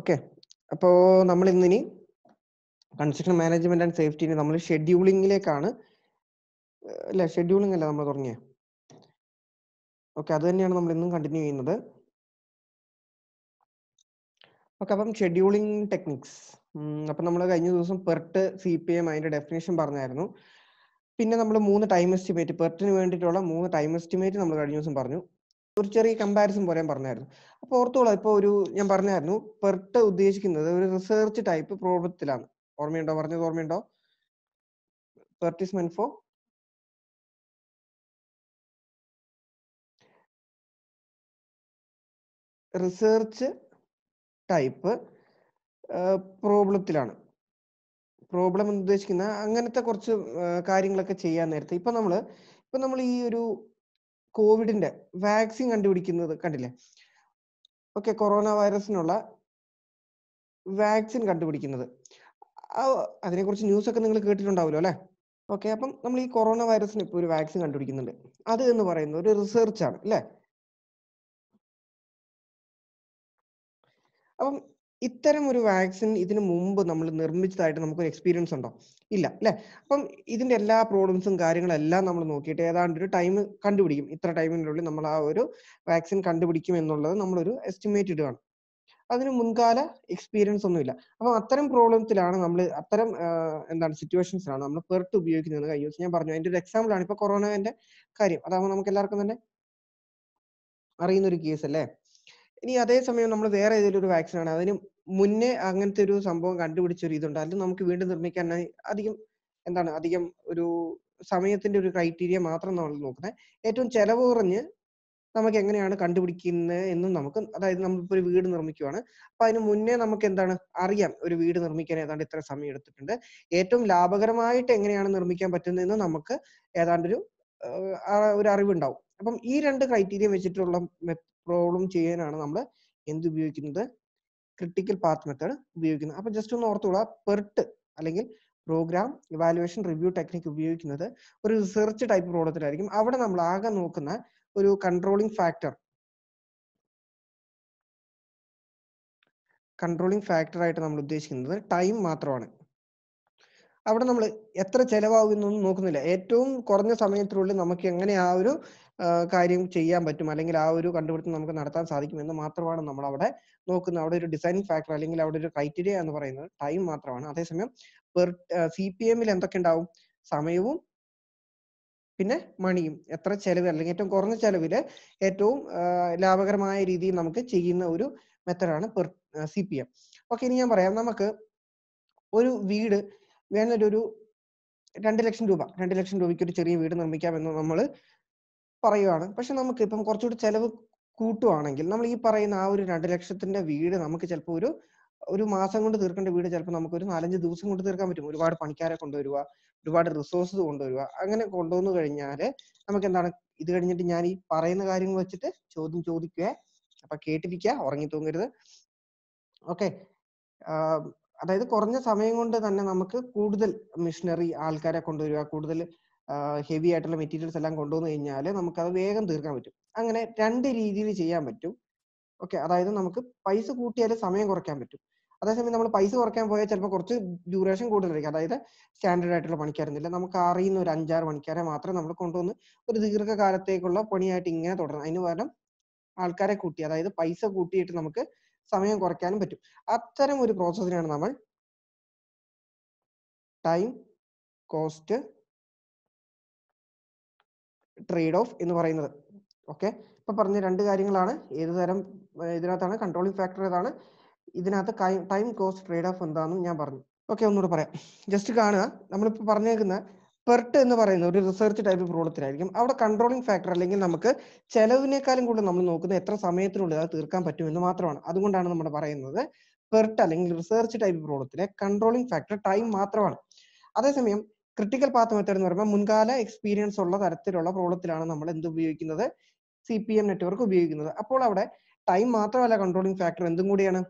okay അപ്പോൾ നമ്മൾ ഇന്നിനി കൺസ്ട്രക്ഷൻ മാനേജ്മെന്റ് ആൻഡ് സേഫ്റ്റിന് നമ്മൾ ഷെഡ്യൂളിങ്ങിലേക്കാണ് അല്ല ഷെഡ്യൂളിംഗ് അല്ല നമ്മൾ തുടങ്ങിയത് ഓക്കെ അത് തന്നെയാണ് നമ്മൾ ഇന്നും കണ്ടിന്യൂ ചെയ്യുന്നത് ഓക്കെ അപ്പം ഷെഡ്യൂളിംഗ് ടെക്നിക്സ് അപ്പം നമ്മൾ കഴിഞ്ഞ ദിവസം പെർട്ട് സി പി എം അതിൻ്റെ ഡെഫിനേഷൻ പറഞ്ഞായിരുന്നു പിന്നെ നമ്മൾ മൂന്ന് ടൈം എസ്റ്റിമേറ്റ് പെർട്ടിന് വേണ്ടിയിട്ടുള്ള മൂന്ന് ടൈം എസ്റ്റിമേറ്റ് നമ്മൾ കഴിഞ്ഞ ദിവസം പറഞ്ഞു ഒരു ചെറിയ കമ്പാരിസൺ പോലെ പറഞ്ഞായിരുന്നു അപ്പൊ ഓർത്തോളാം ഇപ്പൊ ഒരു ഞാൻ പറഞ്ഞായിരുന്നു പെർട്ട് ഉദ്ദേശിക്കുന്നത് ഒരു റിസർച്ച് ടൈപ്പ് പ്രോബ്ലത്തിലാണ് ഓർമ്മയുണ്ടോ പറഞ്ഞത് ഓർമ്മയുണ്ടോ PERT is meant for for research type പ്രോബ്ലത്തിലാണ് പ്രോബ്ലം എന്ന് ഉദ്ദേശിക്കുന്ന അങ്ങനത്തെ കുറച്ച് കാര്യങ്ങളൊക്കെ ചെയ്യാൻ നേരത്തെ ഇപ്പൊ നമ്മൾ ഇപ്പൊ നമ്മൾ ഈ ഒരു കോവിഡിന്റെ വാക്സിൻ കണ്ടുപിടിക്കുന്നത് കണ്ടില്ലേ ഓക്കെ കൊറോണ വൈറസിനുള്ള വാക്സിൻ കണ്ടുപിടിക്കുന്നത് അതിനെക്കുറിച്ച് ന്യൂസ് ഒക്കെ നിങ്ങൾ കേട്ടിട്ടുണ്ടാവുമല്ലോ അല്ലേ ഓക്കെ അപ്പം നമ്മൾ ഈ കൊറോണ വൈറസിന് ഇപ്പൊ ഒരു വാക്സിൻ കണ്ടുപിടിക്കുന്നുണ്ട് അത് എന്ന് പറയുന്നത് ഒരു റിസർച്ച് ആണ് അല്ലേ അപ്പം ഇത്തരം ഒരു വാക്സിൻ ഇതിനു മുമ്പ് നമ്മൾ നിർമ്മിച്ചതായിട്ട് നമുക്ക് എക്സ്പീരിയൻസ് ഉണ്ടോ ഇല്ല അല്ലെ അപ്പം ഇതിന്റെ എല്ലാ പ്രോബ്ലംസും കാര്യങ്ങളെല്ലാം നമ്മൾ നോക്കിയിട്ട് ഏതാണ്ട് ഒരു ടൈം കണ്ടുപിടിക്കും ഇത്ര ടൈമിനുള്ളിൽ നമ്മൾ ആ ഒരു വാക്സിൻ കണ്ടുപിടിക്കും എന്നുള്ളത് നമ്മളൊരു എസ്റ്റിമേറ്റ് ഇടുകയാണ് അതിന് മുൻകാല എക്സ്പീരിയൻസ് ഒന്നുമില്ല അപ്പം അത്തരം പ്രോബ്ലംസിലാണ് നമ്മൾ അത്തരം എന്താണ് സിറ്റുവേഷൻസിലാണ് നമ്മൾ പെർട്ട് ഉപയോഗിക്കുന്നത് കൈ ഞാൻ പറഞ്ഞു അതിന്റെ ഒരു എക്സാമ്പിൾ ആണ് ഇപ്പൊ കൊറോണന്റെ കാര്യം അതാകുമ്പോൾ നമുക്ക് എല്ലാവർക്കും തന്നെ അറിയുന്ന ഒരു കേസ് അല്ലേ ഇനി അതേസമയം നമ്മൾ വേറെ ഏതെങ്കിലും ഒരു വാക്സിൻ ആണ് അതിന് മുന്നേ അങ്ങനത്തെ ഒരു സംഭവം കണ്ടുപിടിച്ച ഒരു ഇതുണ്ട് അത് നമുക്ക് വീണ്ടും നിർമ്മിക്കാൻ അധികം എന്താണ് അധികം ഒരു സമയത്തിന്റെ ഒരു ക്രൈറ്റീരിയ മാത്രം നമ്മൾ നോക്കുന്നത് ഏറ്റവും ചെലവ് കുറഞ്ഞ് നമുക്ക് എങ്ങനെയാണ് കണ്ടുപിടിക്കുന്നത് എന്നും നമുക്ക് അതായത് നമ്മളിപ്പോൾ ഒരു വീട് നിർമ്മിക്കുവാണ് അപ്പൊ അതിന് മുന്നേ നമുക്ക് എന്താണ് അറിയാം ഒരു വീട് നിർമ്മിക്കാൻ ഏതാണ്ട് ഇത്ര സമയം എടുത്തിട്ടുണ്ട് ഏറ്റവും ലാഭകരമായിട്ട് എങ്ങനെയാണ് നിർമ്മിക്കാൻ പറ്റുന്നതെന്ന് നമുക്ക് ഏതാണ്ട് ഒരു ഒരു അറിവുണ്ടാവും അപ്പം ഈ രണ്ട് ക്രൈറ്റീരിയ വെച്ചിട്ടുള്ള പ്രോബ്ലം ചെയ്യാനാണ് നമ്മൾ എന്ത് ഉപയോഗിക്കുന്നത് ക്രിട്ടിക്കൽ പാത്ത് മെത്തേഡ് ഉപയോഗിക്കുന്നത് അപ്പൊ ജസ്റ്റ് ഒന്ന് ഓർത്തുകൊള്ളുക പെർട്ട് അല്ലെങ്കിൽ പ്രോഗ്രാം ഇവാലുവേഷൻ റിവ്യൂ ടെക്നിക് ഉപയോഗിക്കുന്നത് ഒരു റിസർച്ച് ടൈപ്പ് പ്രോബ്ലത്തിലായിരിക്കും അവിടെ നമ്മൾ ആകെ നോക്കുന്ന ഒരു കൺട്രോളിംഗ് ഫാക്ടർ കൺട്രോളിംഗ് ഫാക്ടർ ആയിട്ട് നമ്മൾ ഉദ്ദേശിക്കുന്നത് ടൈം മാത്രമാണ് അവിടെ നമ്മൾ എത്ര ചെലവാകും എന്നൊന്നും നോക്കുന്നില്ല ഏറ്റവും കുറഞ്ഞ സമയത്തിനുള്ളിൽ നമുക്ക് എങ്ങനെ ആ ഒരു കാര്യം ചെയ്യാൻ പറ്റും അല്ലെങ്കിൽ ആ ഒരു കണ്ടുപിടുത്തം നമുക്ക് നടത്താൻ സാധിക്കും എന്ന് മാത്രമാണ് നമ്മൾ അവിടെ നോക്കുന്നത് അവിടെ ഒരു ഡിസൈനിങ് ഫാക്ടർ അല്ലെങ്കിൽ അവിടെ ഒരു ക്രൈറ്റീരിയ എന്ന് പറയുന്നത് ടൈം മാത്രമാണ് അതേസമയം പെർ സി പി എമ്മിൽ എന്തൊക്കെ ഉണ്ടാവും സമയവും പിന്നെ മണിയും എത്ര ചെലവ് അല്ലെങ്കിൽ ഏറ്റവും കുറഞ്ഞ ചെലവിൽ ഏറ്റവും ലാഭകരമായ രീതിയിൽ നമുക്ക് ചെയ്യുന്ന ഒരു മെത്തഡാണ് PERT C P M okay ഇനി ഞാൻ പറയാം നമുക്ക് ഒരു വീട് വേണ്ടൊരു രണ്ട് ലക്ഷം രൂപ രണ്ട് ലക്ഷം രൂപയ്ക്ക് ഒരു ചെറിയ വീട് നിർമ്മിക്കാം എന്ന് നമ്മൾ പറയുവാണ് പക്ഷെ നമുക്ക് ഇപ്പം കുറച്ചുകൂടി ചെലവ് കൂട്ടുവാണെങ്കിൽ നമ്മൾ ഈ പറയുന്ന ആ ഒരു രണ്ട് ലക്ഷത്തിന്റെ വീട് നമുക്ക് ചിലപ്പോൾ ഒരു ഒരു മാസം കൊണ്ട് തീർക്കേണ്ട വീട് ചിലപ്പോൾ നമുക്ക് ഒരു നാലഞ്ച് ദിവസം കൊണ്ട് തീർക്കാൻ പറ്റും ഒരുപാട് പണിക്കാരെ കൊണ്ടുവരിക ഒരുപാട് റിസോഴ്സ് കൊണ്ടുവരിക അങ്ങനെ കൊണ്ടുവന്നു കഴിഞ്ഞാൽ നമുക്ക് എന്താണ് ഇത് കഴിഞ്ഞിട്ട് ഞാൻ ഈ പറയുന്ന കാര്യങ്ങൾ വെച്ചിട്ട് ചോദ്യം ചോദിക്കുക അപ്പൊ കേട്ടിരിക്കുക ഉറങ്ങി തൂങ്ങരുത് ഓക്കെ അതായത് കുറഞ്ഞ സമയം കൊണ്ട് തന്നെ നമുക്ക് കൂടുതൽ മിഷനറി ആൾക്കാരെ കൊണ്ടുവരിക കൂടുതൽ ഹെവി ആയിട്ടുള്ള മെറ്റീരിയൽസ് എല്ലാം കൊണ്ടുവന്നു കഴിഞ്ഞാൽ അത് വേഗം തീർക്കാൻ പറ്റും അങ്ങനെ രണ്ട് രീതിയിൽ ചെയ്യാൻ പറ്റും ഓക്കെ അതായത് നമുക്ക് പൈസ കൂട്ടിയാൽ സമയം കുറയ്ക്കാൻ പറ്റും അതേസമയം നമ്മൾ പൈസ കുറയ്ക്കാൻ പോയാൽ ചിലപ്പോൾ കുറച്ച് ഡ്യൂറേഷൻ കൂടുതലായിരിക്കും അതായത് സ്റ്റാൻഡേർഡ് ആയിട്ടുള്ള പണിക്കാരൊന്നുമില്ല നമുക്ക് അറിയുന്ന ഒരു അഞ്ചാറ് പണിക്കാരെ മാത്രമേ നമ്മൾ കൊണ്ടുവന്ന് ഒരു ദീർഘകാലത്തേക്കുള്ള പണിയായിട്ട് ഇങ്ങനെ തുടരണം അതിന് പകരം ആൾക്കാരെ കൂട്ടി അതായത് പൈസ കൂട്ടിയിട്ട് നമുക്ക് സമയം കുറയ്ക്കാനും പറ്റും അത്തരം ഒരു പ്രോസസ്സിനാണ് നമ്മൾ ടൈം കോസ്റ്റ് ട്രേഡ് ഓഫ് എന്ന് പറയുന്നത് ഓക്കെ ഇപ്പൊ പറഞ്ഞ രണ്ട് കാര്യങ്ങളാണ് ഏത് തരം ഇതിനകത്താണ് കൺട്രോളിംഗ് ഫാക്ടർ ഏതാണ് ഇതിനകത്ത് ടൈം കോസ്റ്റ് ട്രേഡ് ഓഫ് എന്താണെന്നും ഞാൻ പറഞ്ഞു ഓക്കെ ഒന്നുകൂടെ പറയാം ജസ്റ്റ് കാണുക നമ്മളിപ്പോൾ പറഞ്ഞേക്കുന്ന പെർട്ട് എന്ന് പറയുന്ന ഒരു റിസർച്ച് ടൈപ്പ് പ്രോബ്ലത്തിനായിരിക്കും അവിടെ കൺട്രോളിംഗ് ഫാക്ടർ അല്ലെങ്കിൽ നമുക്ക് ചെലവിനേക്കാളും കൂടുതൽ നമ്മൾ നോക്കുന്നത് എത്ര സമയത്തിനുള്ളിൽ അത് തീർക്കാൻ പറ്റുമെന്ന് മാത്രമാണ് അതുകൊണ്ടാണ് നമ്മൾ പറയുന്നത് പെർട്ട് അല്ലെങ്കിൽ റിസർച്ച് ടൈപ്പ് പ്രോബ്ലത്തിലെ കൺട്രോളിംഗ് ഫാക്ടർ ടൈം മാത്രമാണ് അതേസമയം ക്രിട്ടിക്കൽ പാത്ത് മെത്തേഡ് എന്ന് പറയുമ്പോൾ മുൻകാല എക്സ്പീരിയൻസ് ഉള്ള തരത്തിലുള്ള പ്രോബ്ലത്തിലാണ് നമ്മൾ എന്ത് ഉപയോഗിക്കുന്നത് സി പി എം നെറ്റ്വർക്ക് ഉപയോഗിക്കുന്നത് അപ്പോൾ അവിടെ ടൈം മാത്രമല്ല കൺട്രോളിങ് ഫാക്ടർ എന്തും കൂടിയാണ്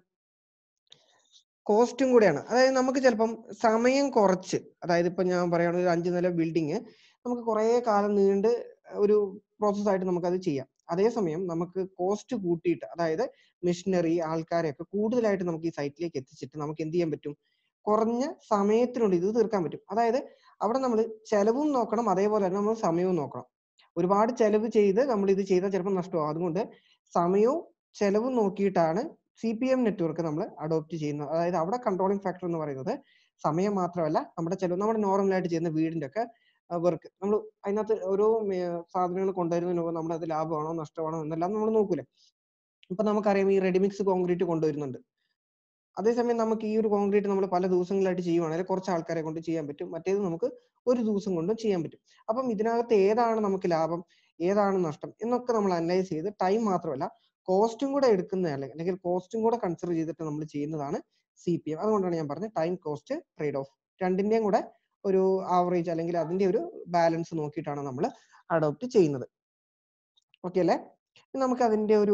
കോസ്റ്റും കൂടിയാണ് അതായത് നമുക്ക് ചിലപ്പം സമയം കുറച്ച് അതായത് ഇപ്പൊ ഞാൻ പറയുകയാണെങ്കിൽ ഒരു അഞ്ച് നില ബിൽഡിങ് നമുക്ക് കുറേ കാലം നീണ്ട് ഒരു പ്രോസസ് ആയിട്ട് നമുക്ക് അത് ചെയ്യാം അതേസമയം നമുക്ക് കോസ്റ്റ് കൂട്ടിയിട്ട് അതായത് മെഷീനറി ആൾക്കാരെയൊക്കെ കൂടുതലായിട്ട് നമുക്ക് ഈ സൈറ്റിലേക്ക് എത്തിച്ചിട്ട് നമുക്ക് എന്ത് ചെയ്യാൻ പറ്റും കുറഞ്ഞ സമയത്തിനുള്ളിൽ ഇത് തീർക്കാൻ പറ്റും അതായത് അവിടെ നമ്മൾ ചെലവും നോക്കണം അതേപോലെ തന്നെ നമ്മൾ സമയവും നോക്കണം ഒരുപാട് ചെലവ് ചെയ്ത് നമ്മൾ ഇത് ചെയ്താൽ ചിലപ്പോൾ നഷ്ടമാകും അതുകൊണ്ട് സമയവും ചെലവും നോക്കിയിട്ടാണ് സി പി എം നെറ്റ്വർക്ക് നമ്മൾ അഡോപ്റ്റ് ചെയ്യുന്നത് അതായത് അവിടെ കൺട്രോളിംഗ് ഫാക്ടർ എന്ന് പറയുന്നത് സമയം മാത്രമല്ല നമ്മുടെ ചെലവ് നമ്മുടെ നോർമലായിട്ട് ചെയ്യുന്ന വീടിൻ്റെ ഒക്കെ വർക്ക് നമ്മൾ അതിനകത്ത് ഓരോ സാധനങ്ങൾ കൊണ്ടുവരുന്നതിന് മുമ്പ് നമ്മുടെ അത് ലാഭമാണോ നഷ്ടമാണോ എന്നെല്ലാം നമ്മൾ നോക്കൂലേ ഇപ്പൊ നമുക്കറിയാം ഈ റെഡിമിക്സ് കോൺക്രീറ്റ് കൊണ്ടുവരുന്നുണ്ട് അതേസമയം നമുക്ക് ഈ ഒരു കോൺക്രീറ്റ് നമ്മൾ പല ദിവസങ്ങളായിട്ട് ചെയ്യുവാണെങ്കിൽ കുറച്ച് ആൾക്കാരെ കൊണ്ട് ചെയ്യാൻ പറ്റും മറ്റേത് നമുക്ക് ഒരു ദിവസം കൊണ്ടും ചെയ്യാൻ പറ്റും അപ്പം ഇതിനകത്ത് ഏതാണ് നമുക്ക് ലാഭം ഏതാണ് നഷ്ടം എന്നൊക്കെ നമ്മൾ അനലൈസ് ചെയ്ത് ടൈം മാത്രമല്ല കോസ്റ്റും കൂടെ എടുക്കുന്ന അല്ലെങ്കിൽ കോസ്റ്റും കൂടെ കൺസിഡർ ചെയ്തിട്ട് നമ്മൾ ചെയ്യുന്നതാണ് സി പി എം അതുകൊണ്ടാണ് ഞാൻ പറഞ്ഞത് ടൈം കോസ്റ്റ് ട്രേഡ് ഓഫ് രണ്ടിന്റെയും കൂടെ ഒരു ആവറേജ് അല്ലെങ്കിൽ അതിന്റെ ഒരു ബാലൻസ് നോക്കിയിട്ടാണ് നമ്മൾ അഡോപ്റ്റ് ചെയ്യുന്നത് ഓക്കെ അല്ലേ നമുക്ക് അതിന്റെ ഒരു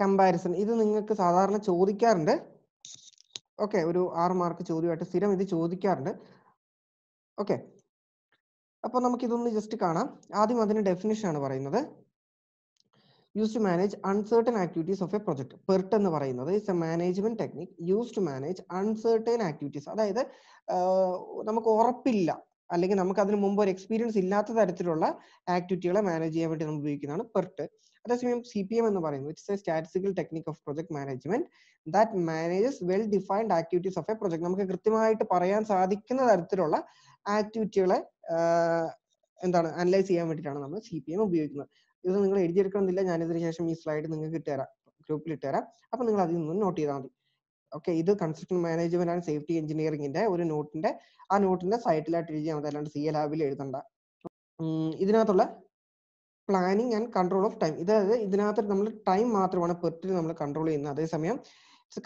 കമ്പാരിസൺ ഇത് നിങ്ങൾക്ക് സാധാരണ ചോദിക്കാറുണ്ട് ഓക്കെ ഒരു ആറ് മാർക്ക് ചോദ്യമായിട്ട് സ്ഥിരം ഇത് ചോദിക്കാറുണ്ട് ഓക്കെ അപ്പോൾ ഇതൊന്ന് ജസ്റ്റ് കാണാം ആദ്യം അതിന് ഡെഫിനേഷൻ ആണ് പറയുന്നത് use to manage uncertain activities of a project PERT എന്ന് പറയുന്നത് it's a management technique use to manage uncertain activities അതായത് നമുക്ക് ഉറപ്പില്ല അല്ലെങ്കിൽ നമുക്ക് അതിന് മുമ്പ് ഒരു എക്സ്പീരിയൻസ് ഇല്ലാത്ത തരത്തിലുള്ള ആക്ടിവിറ്റികളെ മാനേജ് ചെയ്യാൻ വേണ്ടി നമ്മൾ ഉപയോഗിക്കുന്നതാണ് പെർട്ട് അതേസമയം സി പി എം എന്ന് പറയുന്നത് it's a statistical technique of project management that manages well defined activities of a project നമുക്ക് കൃത്യമായിട്ട് പറയാൻ സാധിക്കുന്ന തരത്തിലുള്ള ആക്ടിവിറ്റികളെ എന്താണ് അനലൈസ് ചെയ്യാൻ വേണ്ടിയിട്ടാണ് നമ്മൾ സി പി എം ഉപയോഗിക്കുന്നത് ഇത് നിങ്ങൾ എഴുതിയെടുക്കണമെന്നില്ല ഞാനിതിനു ശേഷം ഈ സ്ലൈഡ് നിങ്ങൾക്ക് ഇട്ടുതരാം ഗ്രൂപ്പിൽ ഇട്ടുതരാം അപ്പം നിങ്ങൾ അതിൽ നിന്ന് നോട്ട് ചെയ്താൽ മതി ഓക്കെ ഇത് കൺസ്ട്രക്ഷൻ മാനേജ്മെന്റ് ആൻഡ് സേഫ്റ്റി എഞ്ചിനീയറിംഗിന്റെ ഒരു നോട്ടിന്റെ ആ നോട്ടിന്റെ സൈറ്റിലായിട്ട് എഴുതിയാൽ മതി അല്ലാണ്ട് സി എ ലാബിൽ എഴുതണ്ട ഇതിനകത്തുള്ള planning and control of time ഇതായത് ഇതിനകത്ത് നമ്മൾ ടൈം മാത്രമാണ് പെർട്ടിൽ നമ്മൾ കൺട്രോൾ ചെയ്യുന്നത് അതേസമയം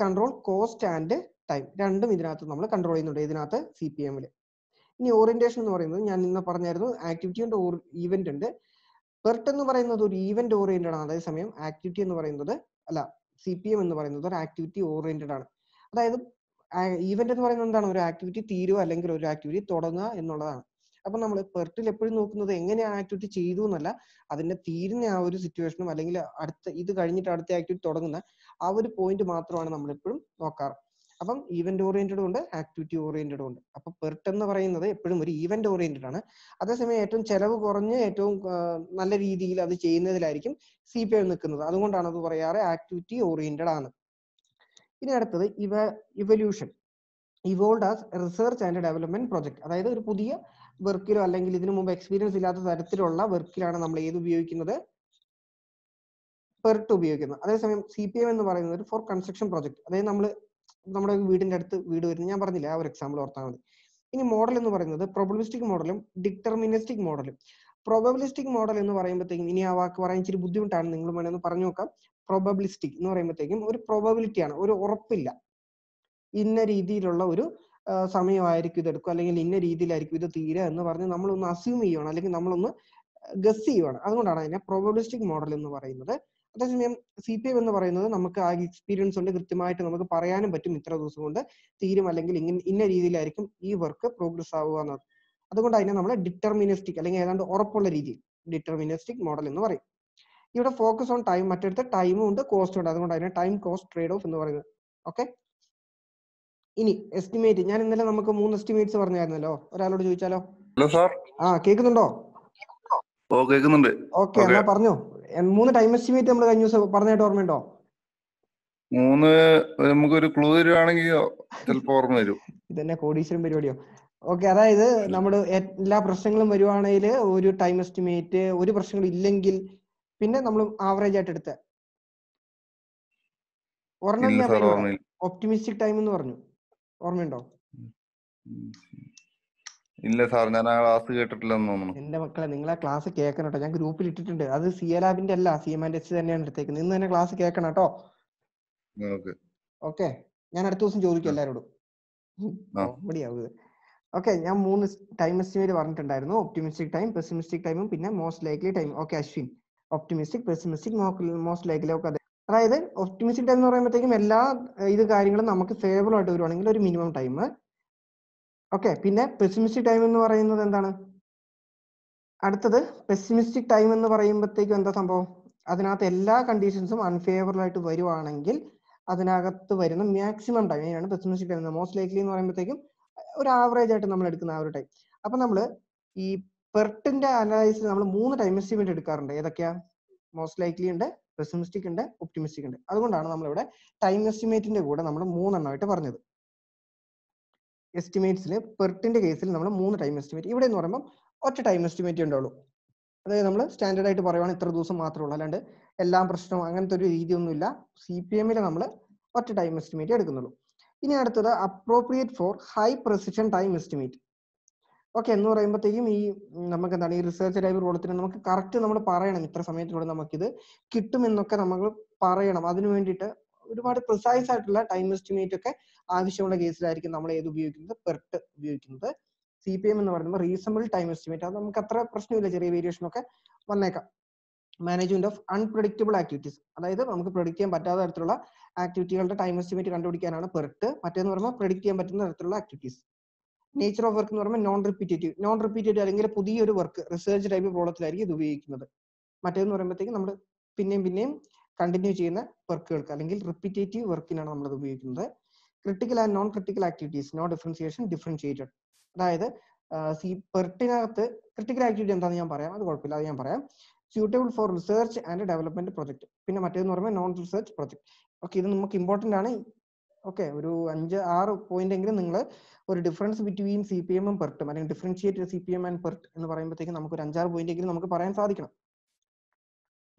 കൺട്രോൾ കോസ്റ്റ് ആൻഡ് ടൈം രണ്ടും ഇതിനകത്ത് നമ്മൾ കൺട്രോൾ ചെയ്യുന്നുണ്ട് ഇതിനകത്ത് സി പി എമ്മില് ഇനി ഓറിയന്റേഷൻ എന്ന് പറയുന്നത് ഞാൻ ഇന്ന് പറഞ്ഞായിരുന്നു ആക്ടിവിറ്റി ഉണ്ട് ഈവന്റ് ഉണ്ട് പെർട്ട് എന്ന് പറയുന്നത് ഒരു ഈവന്റ് ഓറിയന്റഡ് ആണ് അതേസമയം ആക്ടിവിറ്റി എന്ന് പറയുന്നത് അല്ല സി പി എം എന്ന് പറയുന്നത് ഒരു ആക്ടിവിറ്റി ഓറിയന്റഡ് ആണ് അതായത് ഈവെന്റ് എന്ന് പറയുന്നത് എന്താണ് ഒരു ആക്ടിവിറ്റി തീരുക അല്ലെങ്കിൽ ഒരു ആക്ടിവിറ്റി തുടങ്ങുക എന്നുള്ളതാണ് അപ്പൊ നമ്മൾ പെർട്ടിൽ എപ്പോഴും നോക്കുന്നത് എങ്ങനെയാണ് ആക്ടിവിറ്റി ചെയ്തു എന്നല്ല അതിന്റെ തീരുന്ന ആ ഒരു സിറ്റുവേഷനും അല്ലെങ്കിൽ അടുത്ത ഇത് കഴിഞ്ഞിട്ട് അടുത്ത ആക്ടിവിറ്റി തുടങ്ങുന്ന ആ ഒരു പോയിന്റ് മാത്രമാണ് നമ്മൾ എപ്പോഴും നോക്കാറ് അപ്പം ഈവന്റ് ഓറിയന്റഡ് ഉണ്ട് ആക്ടിവിറ്റി ഓറിയന്റഡ് ഉണ്ട് അപ്പൊ പെർട്ട് എന്ന് പറയുന്നത് എപ്പോഴും ഒരു ഈവന്റ് ഓറിയന്റഡ് ആണ് അതേസമയം ഏറ്റവും ചെലവ് കുറഞ്ഞ് ഏറ്റവും നല്ല രീതിയിൽ അത് ചെയ്യുന്നതിലായിരിക്കും സി പി ഐ നിൽക്കുന്നത് അതുകൊണ്ടാണ് അത് പറയാറ് ആക്ടിവിറ്റി ഓറിയന്റഡ് ആണ് ഇനി അടുത്തത് ഇവ evolution evolved as research and development project അതായത് ഒരു പുതിയ വർക്കിലോ അല്ലെങ്കിൽ ഇതിനു മുമ്പ് എക്സ്പീരിയൻസ് ഇല്ലാത്ത തരത്തിലുള്ള വർക്കിലാണ് നമ്മൾ ഏത് ഉപയോഗിക്കുന്നത് പെർട്ട് ഉപയോഗിക്കുന്നത് അതേസമയം സി പി എം എന്ന് പറയുന്നത് ഒരു ഫോർ കൺസ്ട്രക്ഷൻ പ്രോജക്ട് അതായത് നമ്മൾ നമ്മുടെ വീടിന്റെ അടുത്ത് വീട് വരുന്നത് ഞാൻ പറഞ്ഞില്ല ആ ഒരു എക്സാമ്പിൾ ഓർത്താൽ മതി ഇനി മോഡൽ എന്ന് പറയുന്നത് പ്രോബബിലിസ്റ്റിക് മോഡലും ഡിറ്റർമിനിസ്റ്റിക് മോഡലും പ്രോബബിലിസ്റ്റിക് മോഡൽ എന്ന് പറയുമ്പോഴത്തേക്കും ഇനി ആ വാക്ക് പറയാൻ ഇച്ചിരി ബുദ്ധിമുട്ടാണ് നിങ്ങൾ വേണമെന്ന് പറഞ്ഞു നോക്കാം പ്രോബബിലിസ്റ്റിക് എന്ന് പറയുമ്പോഴത്തേക്കും ഒരു പ്രോബബിലിറ്റിയാണ് ഒരു ഉറപ്പില്ല ഇന്ന രീതിയിലുള്ള ഒരു സമയമായിരിക്കും ഇതെടുക്കും അല്ലെങ്കിൽ ഇന്ന രീതിയിലായിരിക്കും ഇത് തീരുക എന്ന് പറഞ്ഞ് നമ്മളൊന്ന് അസ്യൂം ചെയ്യുകയാണ് അല്ലെങ്കിൽ നമ്മളൊന്ന് ഗസ് ചെയ്യുവാണ് അതുകൊണ്ടാണ് അതിനെ പ്രോബബിലിസ്റ്റിക് മോഡൽ എന്ന് പറയുന്നത് അതേസമയം സി പി എം എന്ന് പറയുന്നത് നമുക്ക് ആ എക്സ്പീരിയൻസ് ഉണ്ട് കൃത്യമായിട്ട് നമുക്ക് പറയാനും പറ്റും ഇത്ര ദിവസം കൊണ്ട് തീരും അല്ലെങ്കിൽ ഇങ്ങനെ ഇന്ന രീതിയിലായിരിക്കും ഈ വർക്ക് പ്രോഗ്രസ് ആവുക എന്നത് അതുകൊണ്ട് അതിനെ നമ്മൾ ഡിറ്റർമിനിസ്റ്റിക് അല്ലെങ്കിൽ ഏതാണ്ട് ഉറപ്പുള്ള രീതി ഡിറ്റർമിനിസ്റ്റിക് മോഡൽ എന്ന് പറയും ഇവിടെ ഫോക്കസ് ഓൺ ടൈം മറ്റെടുത്ത് ടൈമും ഉണ്ട് കോസ്റ്റും ഉണ്ട് അതുകൊണ്ട് അതിനെ ടൈം കോസ്റ്റ് ട്രേഡ് ഓഫ് എന്ന് പറയുന്നത് ഓക്കെ ഇനി എസ്റ്റിമേറ്റ് ഞാൻ ഇന്നലെ നമുക്ക് മൂന്ന് എസ്റ്റിമേറ്റ്സ് പറഞ്ഞായിരുന്നല്ലോ ഒരാളോട് ചോദിച്ചാലോ ഹലോ സാർ ആ കേൾക്കുന്നുണ്ടോ ഓ കേൾക്കുന്നുണ്ട് ഓക്കെ എന്നാ പറഞ്ഞോ മൂന്ന് ടൈം എസ്റ്റിമേറ്റ് നമ്മൾ കഴിഞ്ഞ ദിവസം പറഞ്ഞായിട്ട് ഓർമ്മയുണ്ടോ മൂന്ന് ഒരു ക്ലൂ തരുവാണെങ്കിൽ ചിലപ്പോൾ ഓർമ്മ വരും ഇതന്നെ കോടീശ്വരം പരിപാടിയോ ഓക്കെ അതായത് നമ്മൾ എല്ലാ പ്രശ്നങ്ങളും വരുവാണെങ്കിൽ ഒരു ടൈം എസ്റ്റിമേറ്റ് ഒരു പ്രശ്നങ്ങളും ഇല്ലെങ്കിൽ പിന്നെ നമ്മൾ ആവറേജ് ആയിട്ട് എടുത്ത ഒരെണ്ണം ഒപ്റ്റിമിസ്റ്റിക് ടൈം എന്ന് പറഞ്ഞു ഓർമ്മയുണ്ടോ ഇല്ല സാർ ഞാൻ ആ ക്ലാസ് എന്ന് തോന്നുന്നു എന്റെ മക്കളെ നിങ്ങൾ ആ ക്ലാസ് കേൾക്കണം കേട്ടോ ഞാൻ ഗ്രൂപ്പിൽ ഇട്ടിട്ടുണ്ട് അത് സി എ ലാബിന്റെ അല്ല സി എം ആൻഡ് എച്ച് തന്നെയാണ് എടുത്തേക്കുന്നത് ഇന്ന് തന്നെ ക്ലാസ് കേൾക്കണം കേട്ടോ ഓക്കെ ഞാൻ അടുത്ത ദിവസം ചോദിക്കും എല്ലാരോടും ഓക്കെ ഞാൻ മൂന്ന് ടൈം എസ്റ്റിമേറ്റ് പറഞ്ഞിട്ടുണ്ടായിരുന്നു ഒപ്റ്റിമിസ്റ്റിക് ടൈം പെസിമിസ്റ്റിക് ടൈമും പിന്നെ most likely time okay Ashwin optimistic pessimistic most likely ഒക്കെ അതെ അതായത് ഒപ്റ്റിമിസ്റ്റിക് എന്ന് പറയുമ്പോഴത്തേക്കും എല്ലാ ഇത് കാര്യങ്ങളും നമുക്ക് ഫേവറബിൾ ആയിട്ട് വരുവാണെങ്കിൽ ഒരു മിനിമം ടൈം ഓക്കെ പിന്നെ പെസിമിസ്റ്റിക് ടൈം എന്ന് പറയുന്നത് എന്താണ് അടുത്തത് പെസിമിസ്റ്റിക് ടൈം എന്ന് പറയുമ്പോഴത്തേക്കും എന്താ സംഭവം അതിനകത്ത് എല്ലാ കണ്ടീഷൻസും അൺഫേവറബിൾ ആയിട്ട് വരുവാണെങ്കിൽ അതിനകത്ത് വരുന്ന മാക്സിമം ടൈം ആണ് പെസിമിസ്റ്റിക് ടൈം മോസ്റ്റ് ലൈക്ലി എന്ന് പറയുമ്പോഴത്തേക്കും ഒരു ആവറേജ് ആയിട്ട് നമ്മൾ എടുക്കുന്ന ആ ഒരു ടൈം അപ്പൊ നമ്മൾ ഈ പെർട്ടിന്റെ അനാലിസിസ് നമ്മൾ മൂന്ന് ടൈം എസ്റ്റിമേറ്റ് എടുക്കാറുണ്ട് ഏതൊക്കെയാ മോസ്റ്റ് ലൈക്ലി ഉണ്ട് പെസിമിസ്റ്റിക് ഉണ്ട് ഒപ്റ്റിമിസ്റ്റിക് ഉണ്ട് അതുകൊണ്ടാണ് നമ്മളിവിടെ ടൈം എസ്റ്റിമേറ്റിന്റെ കൂടെ നമ്മൾ മൂന്നെണ്ണമായിട്ട് പറഞ്ഞത് എസ്റ്റിമേറ്റ്സിൽ പെർട്ടിന്റെ കേസിൽ നമ്മൾ മൂന്ന് ടൈം എസ്റ്റിമേറ്റ് ഇവിടെ എന്ന് പറയുമ്പോൾ ഒറ്റ ടൈം എസ്റ്റിമേറ്റ് ഉണ്ടാവുള്ളൂ അതായത് നമ്മൾ സ്റ്റാൻഡേർഡ് ആയിട്ട് പറയുവാണ് ഇത്ര ദിവസം മാത്രമേ ഉള്ളൂ അല്ലാണ്ട് എല്ലാം പ്രശ്നവും അങ്ങനത്തെ ഒരു രീതിയൊന്നുമില്ല സി പി എമ്മിൽ നമ്മൾ ഒറ്റ ടൈം എസ്റ്റിമേറ്റ് എടുക്കുന്നുള്ളൂ ഇനി അടുത്തത് appropriate for high precision time estimate okay എന്ന് പറയുമ്പോഴത്തേക്കും ഈ നമുക്ക് എന്താണ് ഈ റിസർച്ച് ഡ്രൈവർ കൊടുത്തിട്ട് നമുക്ക് കറക്റ്റ് നമ്മൾ പറയണം ഇത്ര സമയത്തിനുള്ളിൽ നമുക്കിത് കിട്ടുമെന്നൊക്കെ നമ്മൾ പറയണം അതിനു വേണ്ടിയിട്ട് ഒരുപാട് പ്രിസൈസ് ആയിട്ടുള്ള ടൈം എസ്റ്റിമേറ്റ് ഒക്കെ ആവശ്യമുള്ള കേസിലായിരിക്കും നമ്മൾ ഏത് ഉപയോഗിക്കുന്നത് പെർട്ട് ഉപയോഗിക്കുന്നത് സി പി എം എന്ന് പറയുമ്പോൾ റീസണബിൾ ടൈം എസ്റ്റിമേറ്റ് അത് നമുക്ക് അത്ര പ്രശ്നമില്ല ചെറിയ വേരിയേഷൻ ഒക്കെ വന്നേക്കാം മാനേജ്മെന്റ് ഓഫ് അൺപ്രഡിക്റ്റബിൾ ആക്ടിവിറ്റീസ് അതായത് നമുക്ക് പ്രൊഡിക്റ്റ് ചെയ്യാൻ പറ്റാത്ത തരത്തിലുള്ള ആക്ടിവിറ്റികളുടെ ടൈം എസ്റ്റിമേറ്റ് കണ്ടുപിടിക്കാനാണ് പെർട്ട് മറ്റേന്ന് പറയുമ്പോൾ പ്രൊഡിക്റ്റ് ചെയ്യാൻ പറ്റുന്ന തരത്തിലുള്ള ആക്ടിവിറ്റീസ് നേച്ചർ ഓഫ് വർക്ക് എന്ന് പറയുമ്പോൾ നോൺ റിപ്പീറ്റേറ്റീവ് നോൺ റിപ്പീറ്റേറ്റീവ് അല്ലെങ്കിൽ പുതിയൊരു വർക്ക് റിസർച്ച് ടൈപ്പ് പ്രോബ്ലത്തിലായിരിക്കും ഇത് ഉപയോഗിക്കുന്നത് മറ്റേന്ന് പറയുമ്പോഴത്തേക്ക് നമ്മൾ പിന്നെയും പിന്നെയും കണ്ടിന്യൂ ചെയ്യുന്ന വർക്കുകൾക്ക് അല്ലെങ്കിൽ റിപ്പീറ്റേറ്റീവ് വർക്കിനാണ് നമ്മൾ ഉപയോഗിക്കുന്നത് critical and non critical activities no differentiation differentiated അതായത് സി പെർട്ടിനകത്ത് ക്രിട്ടിക്കൽ ആക്ടിവിറ്റി എന്താണെന്ന് ഞാൻ പറയാം അത് കുഴപ്പമില്ല അത് ഞാൻ പറയാം suitable for research and development project പിന്നെ മറ്റേന്ന് പറയുമ്പോൾ നോൺ റിസർച്ച് പ്രൊജക്ട് ഓക്കെ ഇത് നമുക്ക് ഇമ്പോർട്ടന്റ് ആണ് ഓക്കെ ഒരു അഞ്ച് ആറ് പോയിന്റ് എങ്കിലും നിങ്ങൾ ഒരു ഡിഫറൻസ് ബിറ്റ്വീൻ സി പി എമ്മും പെർട്ടും അല്ലെങ്കിൽ differentiate C P M and PERT എന്ന് പറയുമ്പോഴത്തേക്ക് നമുക്ക് ഒരു അഞ്ചാറ് പോയിന്റ് എങ്കിലും നമുക്ക് പറയാൻ സാധിക്കണം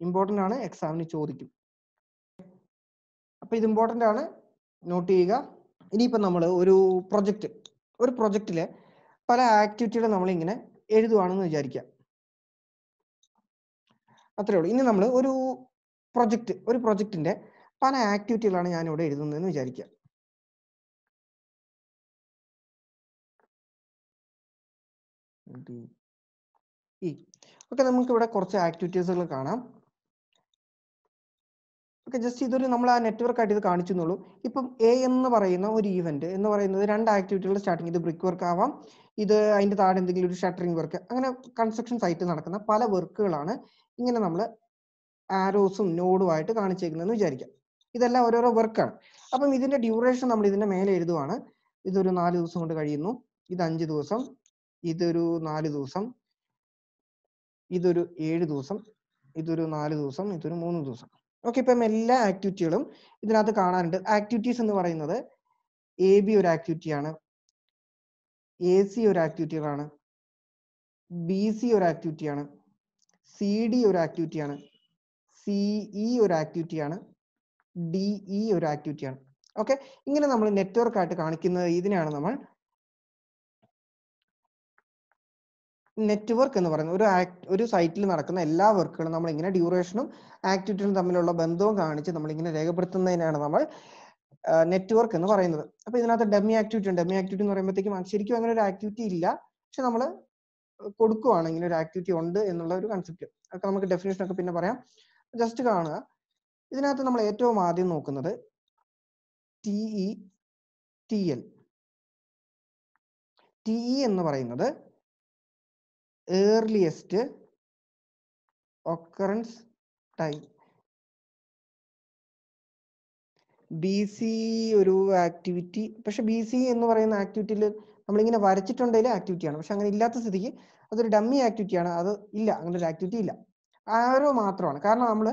ഇമ്പോർട്ടൻ്റ് ആണ് എക്സാമിന് ചോദിക്കും അപ്പൊ ഇത് ഇമ്പോർട്ടൻ്റ് ആണ് നോട്ട് ചെയ്യുക ഇനിയിപ്പോൾ നമ്മൾ ഒരു പ്രൊജക്റ്റ് ഒരു പ്രൊജക്റ്റിലെ പല ആക്ടിവിറ്റികൾ നമ്മളിങ്ങനെ എഴുതുവാണെന്ന് വിചാരിക്കുക അത്രേ ഉള്ളൂ ഇനി നമ്മൾ ഒരു പ്രൊജക്റ്റ് ഒരു പ്രൊജക്റ്റിന്റെ പല ആക്ടിവിറ്റികളാണ് ഞാൻ ഇവിടെ എഴുതുന്നതെന്ന് വിചാരിക്കുക ഇ ഓക്കെ നമുക്ക് ഇവിടെ കുറച്ച് ആക്ടിവിറ്റീസുകൾ കാണാം ഓക്കെ ജസ്റ്റ് ഇതൊരു നമ്മൾ ആ നെറ്റ്വർക്ക് ആയിട്ട് ഇത് കാണിച്ചു എന്നുള്ളൂ ഇപ്പം എ എന്ന് പറയുന്ന ഒരു ഇവന്റ് എന്ന് പറയുന്നത് രണ്ട് ആക്ടിവിറ്റികൾ സ്റ്റാർട്ടിങ് ഇത് ബ്രിക്ക് വർക്ക് ആവാം ഇത് അതിന്റെ താഴെ എന്തെങ്കിലും ഒരു ഷട്ടറിംഗ് വർക്ക് അങ്ങനെ കൺസ്ട്രക്ഷൻ സൈറ്റ് നടക്കുന്ന പല വർക്കുകളാണ് ഇങ്ങനെ നമ്മൾ ആരോസും നോഡുമായിട്ട് കാണിച്ചേക്കുന്നതെന്ന് വിചാരിക്കാം ഇതെല്ലാം ഓരോരോ വർക്കാണ് അപ്പം ഇതിന്റെ ഡ്യൂറേഷൻ നമ്മൾ ഇതിന്റെ മേലെ എഴുതുവാണ് ഇതൊരു നാല് ദിവസം കൊണ്ട് കഴിയുന്നു ഇത് അഞ്ച് ദിവസം ഇതൊരു നാല് ദിവസം ഇതൊരു ഏഴ് ദിവസം ഇതൊരു നാല് ദിവസം ഇതൊരു മൂന്ന് ദിവസം ഓക്കെ ഇപ്പം എല്ലാ ആക്ടിവിറ്റികളും ഇതിനകത്ത് കാണാനുണ്ട് ആക്ടിവിറ്റീസ് എന്ന് പറയുന്നത് എ ബി ഒരു ആക്ടിവിറ്റിയാണ് എ സി ഒരു ആക്ടിവിറ്റികളാണ് ബി സി ഒരു ആക്ടിവിറ്റിയാണ് സി ഡി ഒരു ആക്ടിവിറ്റിയാണ് സിഇ e ഒരു ആക്ടിവിറ്റിയാണ് ഡി ഇ e ഒരു ആക്ടിവിറ്റിയാണ് ഓക്കെ ഇങ്ങനെ നമ്മൾ നെറ്റ്വർക്ക് ആയിട്ട് കാണിക്കുന്നത് ഇതിനെയാണ് നമ്മൾ നെറ്റ്വർക്ക് എന്ന് പറയുന്നത് ഒരു ഒരു സൈറ്റിൽ നടക്കുന്ന എല്ലാ വർക്കുകളും നമ്മൾ ഇങ്ങനെ ഡ്യൂറേഷനും ആക്ടിവിറ്റിയും തമ്മിലുള്ള ബന്ധവും കാണിച്ച് നമ്മൾ ഇങ്ങനെ രേഖപ്പെടുത്തുന്നതിനാണ് നമ്മൾ നെറ്റ്വർക്ക് എന്ന് പറയുന്നത് അപ്പൊ ഇതിനകത്ത് ഡെമി ആക്ടിവിറ്റി ഉണ്ട് ഡെമി ആക്ടിവിറ്റി എന്ന് പറയുമ്പോഴത്തേക്കും ശരിക്കും അങ്ങനെ ഒരു ആക്ടിവിറ്റി ഇല്ല പക്ഷെ നമ്മൾ കൊടുക്കുവാണെങ്കിൽ ഒരു ആക്ടിവിറ്റി ഉണ്ട് എന്നുള്ള ഒരു കൺസെപ്റ്റ് അതൊക്കെ നമുക്ക് ഡെഫിനേഷൻ ഒക്കെ പിന്നെ പറയാം ജസ്റ്റ് കാണുക ഇതിനകത്ത് നമ്മൾ ഏറ്റവും ആദ്യം നോക്കുന്നത് T E T L T E എന്ന് പറയുന്നത് earliest occurrence time B C ഒരു ആക്ടിവിറ്റി പക്ഷെ ബി സി എന്ന് പറയുന്ന ആക്ടിവിറ്റിയിൽ നമ്മളിങ്ങനെ വരച്ചിട്ടുണ്ടെങ്കിൽ ആക്ടിവിറ്റിയാണ് പക്ഷെ അങ്ങനെ ഇല്ലാത്ത സ്ഥിതിക്ക് അതൊരു ഡമ്മി ആക്ടിവിറ്റിയാണ് അത് ഇല്ല അങ്ങനെ ഒരു ആക്ടിവിറ്റി ഇല്ല ആരോ മാത്രമാണ് കാരണം നമ്മൾ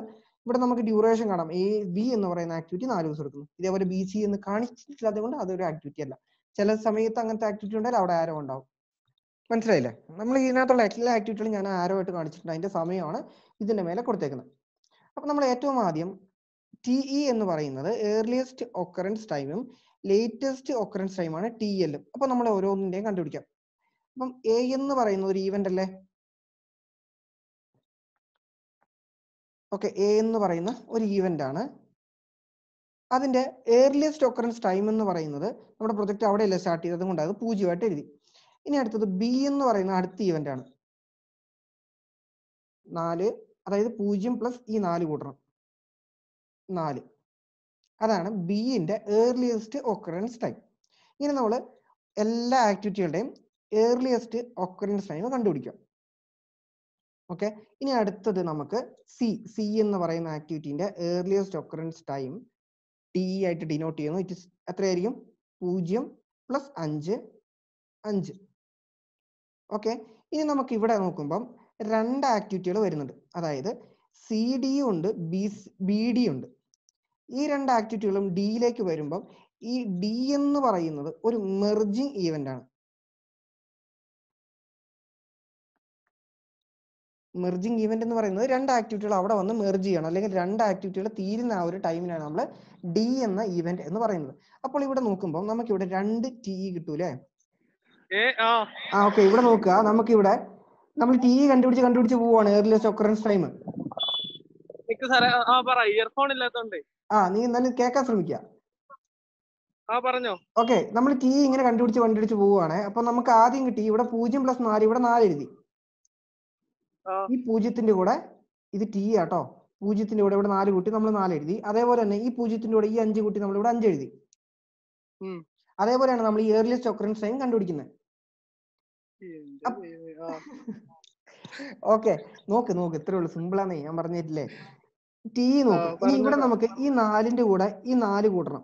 ഇവിടെ നമുക്ക് ഡ്യൂറേഷൻ കാണാം എ ബി എന്ന് പറയുന്ന ആക്ടിവിറ്റി നാല് ദിവസം എടുക്കുന്നു ഇതേപോലെ ബി സി എന്ന് കാണിച്ചിട്ടില്ലാതെ കൊണ്ട് അതൊരു ആക്ടിവിറ്റി അല്ല ചില സമയത്ത് അങ്ങനത്തെ ആക്ടിവിറ്റി ഉണ്ടെങ്കിൽ അവിടെ ആരോ ഉണ്ടാവും മനസ്സിലായില്ലേ നമ്മൾ ഇതിനകത്തുള്ള എല്ലാ ആക്ടിവിറ്റികളും ഞാൻ ആരോ ആയിട്ട് കാണിച്ചിട്ടുണ്ട് അതിന്റെ സമയമാണ് ഇതിന്റെ മേലെ കൊടുത്തേക്കുന്നത് അപ്പൊ നമ്മൾ ഏറ്റവും ആദ്യം ടി ഇ e എന്ന് പറയുന്നത് ഏർലിയസ്റ്റ് ഒക്കറൻസ് ടൈമും ലേറ്റസ്റ്റ് ഒക്കറൻസ് ടൈമാണ് ടി എല്ലും അപ്പൊ നമ്മൾ ഓരോന്നിന്റെയും കണ്ടുപിടിക്കാം അപ്പം എ എന്ന് പറയുന്ന ഒരു ഈവന്റ് അല്ലേ ഓക്കെ എ എന്ന് പറയുന്ന ഒരു ഈവൻ്റ് ആണ് അതിൻ്റെ ഏർലിയസ്റ്റ് ഒക്കറൻസ് ടൈം എന്ന് പറയുന്നത് നമ്മുടെ പ്രൊജക്റ്റ് അവിടെയല്ല സ്റ്റാർട്ട് ചെയ്തത് കൊണ്ട് അത് പൂജ്യമായിട്ട് എഴുതി ഇനി അടുത്തത് ബി എന്ന് പറയുന്ന അടുത്ത ഈവൻ്റ് ആണ് നാല് അതായത് പൂജ്യം പ്ലസ് ഈ നാല് കൂട്ടണം നാല് അതാണ് ബിയിൻ്റെ ഏർലിയസ്റ്റ് ഒക്കറൻസ് ടൈം ഇങ്ങനെ നമ്മൾ എല്ലാ ആക്ടിവിറ്റികളുടെയും ഏർലിയസ്റ്റ് ഒക്കറൻസ് ടൈം കണ്ടുപിടിക്കാം ഓക്കെ ഇനി അടുത്തത് നമുക്ക് സി സി എന്ന് പറയുന്ന ആക്ടിവിറ്റിന്റെ ഏർലിയസ്റ്റ് ഒക്കറൻസ് ടൈം ടി ആയിട്ട് ഡിനോട്ട് ചെയ്യുന്നു ഇറ്റ് ഇസ് എത്രയായിരിക്കും പൂജ്യം പ്ലസ് അഞ്ച് അഞ്ച് ഓക്കെ ഇനി നമുക്ക് ഇവിടെ നോക്കുമ്പം രണ്ട് ആക്ടിവിറ്റികൾ വരുന്നുണ്ട് അതായത് സി ഡി ഉണ്ട് ബി ബി ഡി ഉണ്ട് ഈ രണ്ട് ആക്ടിവിറ്റികളും ഡിയിലേക്ക് വരുമ്പം ഈ ഡി എന്ന് പറയുന്നത് ഒരു മെർജിങ് ഈവൻ്റ് ആണ് മെർജിങ് ഇവന്റ് എന്ന് പറയുന്നത് രണ്ട് ആക്ടിവിറ്റികൾ അവിടെ വന്ന് മെർജ് ചെയ്യണം അല്ലെങ്കിൽ രണ്ട് ആക്ടിവിറ്റികൾ തീരുന്ന ആ ഒരു ടൈമിനാണ് നമ്മൾ ഡി എന്ന ഇവന്റ് എന്ന് പറയുന്നത് അപ്പോൾ ഇവിടെ നോക്കുമ്പോൾ നമുക്ക് ഇവിടെ രണ്ട് ടി കിട്ടൂലേ ആ ഓക്കെ ഇവിടെ നോക്കുക നമുക്ക് ഇവിടെ നമ്മൾ ടി കണ്ടുപിടിച്ച് കണ്ടുപിടിച്ച് പോവാണ് ഏർലിയസ്റ്റ് ഒക്കറൻസ് ടൈം ഇയർഫോൺ ആ നീ എന്നാലും കേൾക്കാൻ ശ്രമിക്ക ആ ഓക്കെ നമ്മൾ ടി ഇങ്ങനെ കണ്ടുപിടിച്ച് കണ്ടുപിടിച്ച് പോവുകയാണ് അപ്പൊ നമുക്ക് ആദ്യം കിട്ടി ഇവിടെ പൂജ്യം പ്ലസ് നാല് ഇവിടെ നാല് എഴുതി ഈ പൂജ്യത്തിന്റെ കൂടെ ഇത് ടി ആട്ടോ പൂജ്യത്തിന്റെ കൂടെ ഇവിടെ നാല് കുട്ടി നമ്മൾ നാല് എഴുതി അതേപോലെ തന്നെ ഈ പൂജ്യത്തിന്റെ കൂടെ ഈ അഞ്ച് കുട്ടി നമ്മൾ ഇവിടെ അഞ്ച് എഴുതി അതേപോലെയാണ് നമ്മൾ ഈ ഏർലിയസ്റ്റ് ഒക്കറൻസ് ടൈം കണ്ടുപിടിക്കുന്നത് ഓക്കെ നോക്ക് നോക്ക് ഇത്രേ ഉള്ളു സിമ്പിൾ ആണേ ഞാൻ പറഞ്ഞിട്ടില്ലേ ടി നോക്ക് ഇനി ഇവിടെ നമുക്ക് ഈ നാലിന്റെ കൂടെ ഈ നാല് കൂട്ടണം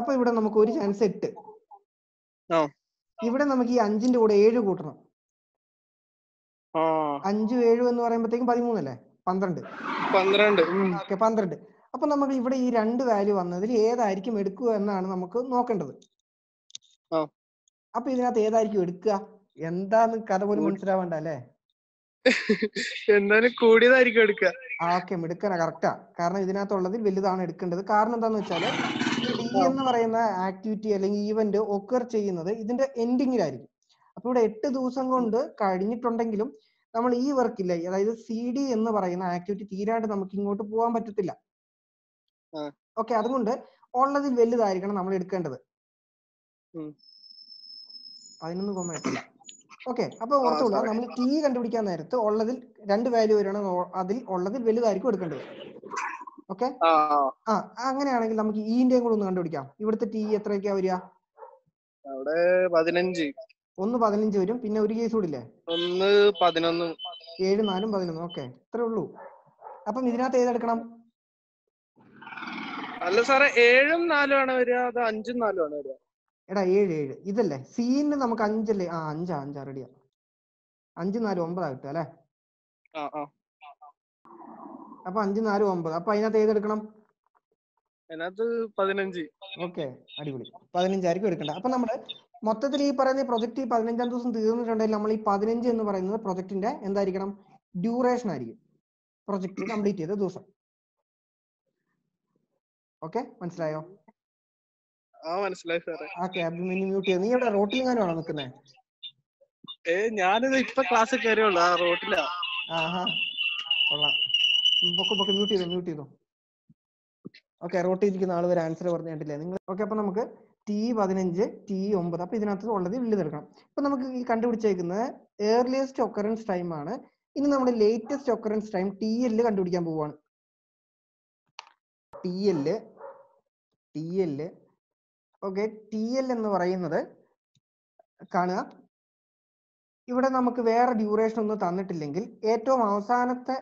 അപ്പൊ ഇവിടെ നമുക്ക് ഒരു ചാൻസ് എട്ട് ഇവിടെ നമുക്ക് ഈ അഞ്ചിന്റെ കൂടെ ഏഴ് കൂട്ടണം അഞ്ചു ഏഴ് എന്ന് പറയുമ്പോഴത്തേക്കും പതിമൂന്നല്ലേ പന്ത്രണ്ട് പന്ത്രണ്ട് ഓക്കെ പന്ത്രണ്ട് അപ്പൊ നമുക്ക് ഇവിടെ ഈ രണ്ട് വാല്യൂ വന്നതിൽ ഏതായിരിക്കും എടുക്കുക എന്നാണ് നമുക്ക് നോക്കേണ്ടത് അപ്പൊ ഇതിനകത്ത് ഏതായിരിക്കും എടുക്കുക എന്താന്ന് കഥ പോലും മനസ്സിലാവണ്ട അല്ലേ കൂടിയതായിരിക്കും എടുക്കുക ഓക്കെ മിടുക്കന കറക്റ്റാ കാരണം ഇതിനകത്തുള്ളതിൽ വലുതാണ് എടുക്കേണ്ടത് കാരണം എന്താന്ന് വെച്ചാല് ഡി എന്ന് പറയുന്ന ആക്ടിവിറ്റി അല്ലെങ്കിൽ ഈവന്റ് ഒക്കർ ചെയ്യുന്നത് ഇതിന്റെ എൻഡിങ്ങിലായിരിക്കും അപ്പൊ ഇവിടെ എട്ട് ദിവസം കൊണ്ട് കഴിഞ്ഞിട്ടുണ്ടെങ്കിലും നമ്മൾ ഈ വർക്കില്ല അതായത് സി ഡി എന്ന് പറയുന്ന ആക്ടിവിറ്റി തീരാണ്ട് നമുക്ക് ഇങ്ങോട്ട് പോകാൻ പറ്റത്തില്ല ഓക്കെ അതുകൊണ്ട് ഉള്ളതിൽ വലുതായിരിക്കണം നമ്മൾ എടുക്കേണ്ടത് പതിനൊന്ന് കോമ എട്ടില്ല ഓക്കെ അപ്പൊ ഓർത്തുള്ള നമ്മൾ ടി കണ്ടുപിടിക്കാൻ നേരത്ത് ഉള്ളതിൽ രണ്ട് വാല്യൂ വരണം അതിൽ ഉള്ളതിൽ വലുതായിരിക്കും എടുക്കേണ്ടത് ഓക്കെ ആ അങ്ങനെയാണെങ്കിൽ നമുക്ക് ഈന്റെയും e കൂടെ ഒന്ന് കണ്ടുപിടിക്കാം ഇവിടുത്തെ ടി എത്രയൊക്കെയാ വരിക അവിടെ ഒന്ന് പതിനഞ്ച് വരും പിന്നെ ഒരു കേസ് കൂടില്ലേ ഒന്ന് പതിനൊന്ന് ഏഴ് നാലും പതിനൊന്നും ഓക്കെ ഇത്രേ ഉള്ളൂ അപ്പം ഇതിനകത്ത് ഏതെടുക്കണം അല്ല സാറേ ഏഴും നാലും ആണ് വരിക അത് അഞ്ചും നാലും ആണ് വരിക എടാ ഏഴ് ഏഴ് ഇതല്ലേ സീന് നമുക്ക് അഞ്ചല്ലേ ആ അഞ്ചാ അഞ്ചാ റെഡിയാ അഞ്ചും നാലും ഒമ്പതാ കിട്ടുക അല്ലേ അപ്പൊ അഞ്ചും നാലും ഒമ്പത് അപ്പൊ അതിനകത്ത് ഏതെടുക്കണം അതിനകത്ത് പതിനഞ്ച് ഓക്കെ അടിപൊളി പതിനഞ്ചായിരിക്കും എടുക്കണ്ട അപ്പൊ നമ്മള് മൊത്തത്തിൽ ഈ പറയുന്ന പ്രൊജക്ട് ഈ പതിനഞ്ചാം ദിവസം തീർന്നിട്ടുണ്ടെങ്കിൽ നമ്മൾ ഈ പതിനഞ്ച് എന്ന് പറയുന്നത് പ്രൊജക്ടിന്റെ എന്തായിരിക്കണം ഡ്യൂറേഷൻ ആയിരിക്കും പ്രൊജക്ട് കംപ്ലീറ്റ് ചെയ്ത ദിവസം ഓക്കെ മനസ്സിലായോ റോട്ടിൽ ഇരിക്കുന്ന ആൾ വരെ ആൻസർ പറഞ്ഞു കണ്ടില്ലേ നിങ്ങൾ ഓക്കെ അപ്പൊ നമുക്ക് ടി പതിനഞ്ച് ടി ഒമ്പത് അപ്പൊ ഇതിനകത്ത് ഉള്ളത് തീർക്കണം ഇപ്പൊ നമുക്ക് ഈ കണ്ടുപിടിച്ചേക്കുന്നത് ഏർലിയസ്റ്റ് ഒക്കറൻസ് ടൈം ആണ് ഇനി നമ്മുടെ latest occurrence time T L കണ്ടുപിടിക്കാൻ പോവാണ് T L T L okay T L എന്ന് പറയുന്നത് കാണുക ഇവിടെ നമുക്ക് വേറെ ഡ്യൂറേഷൻ ഒന്നും തന്നിട്ടില്ലെങ്കിൽ ഏറ്റവും അവസാനത്തെ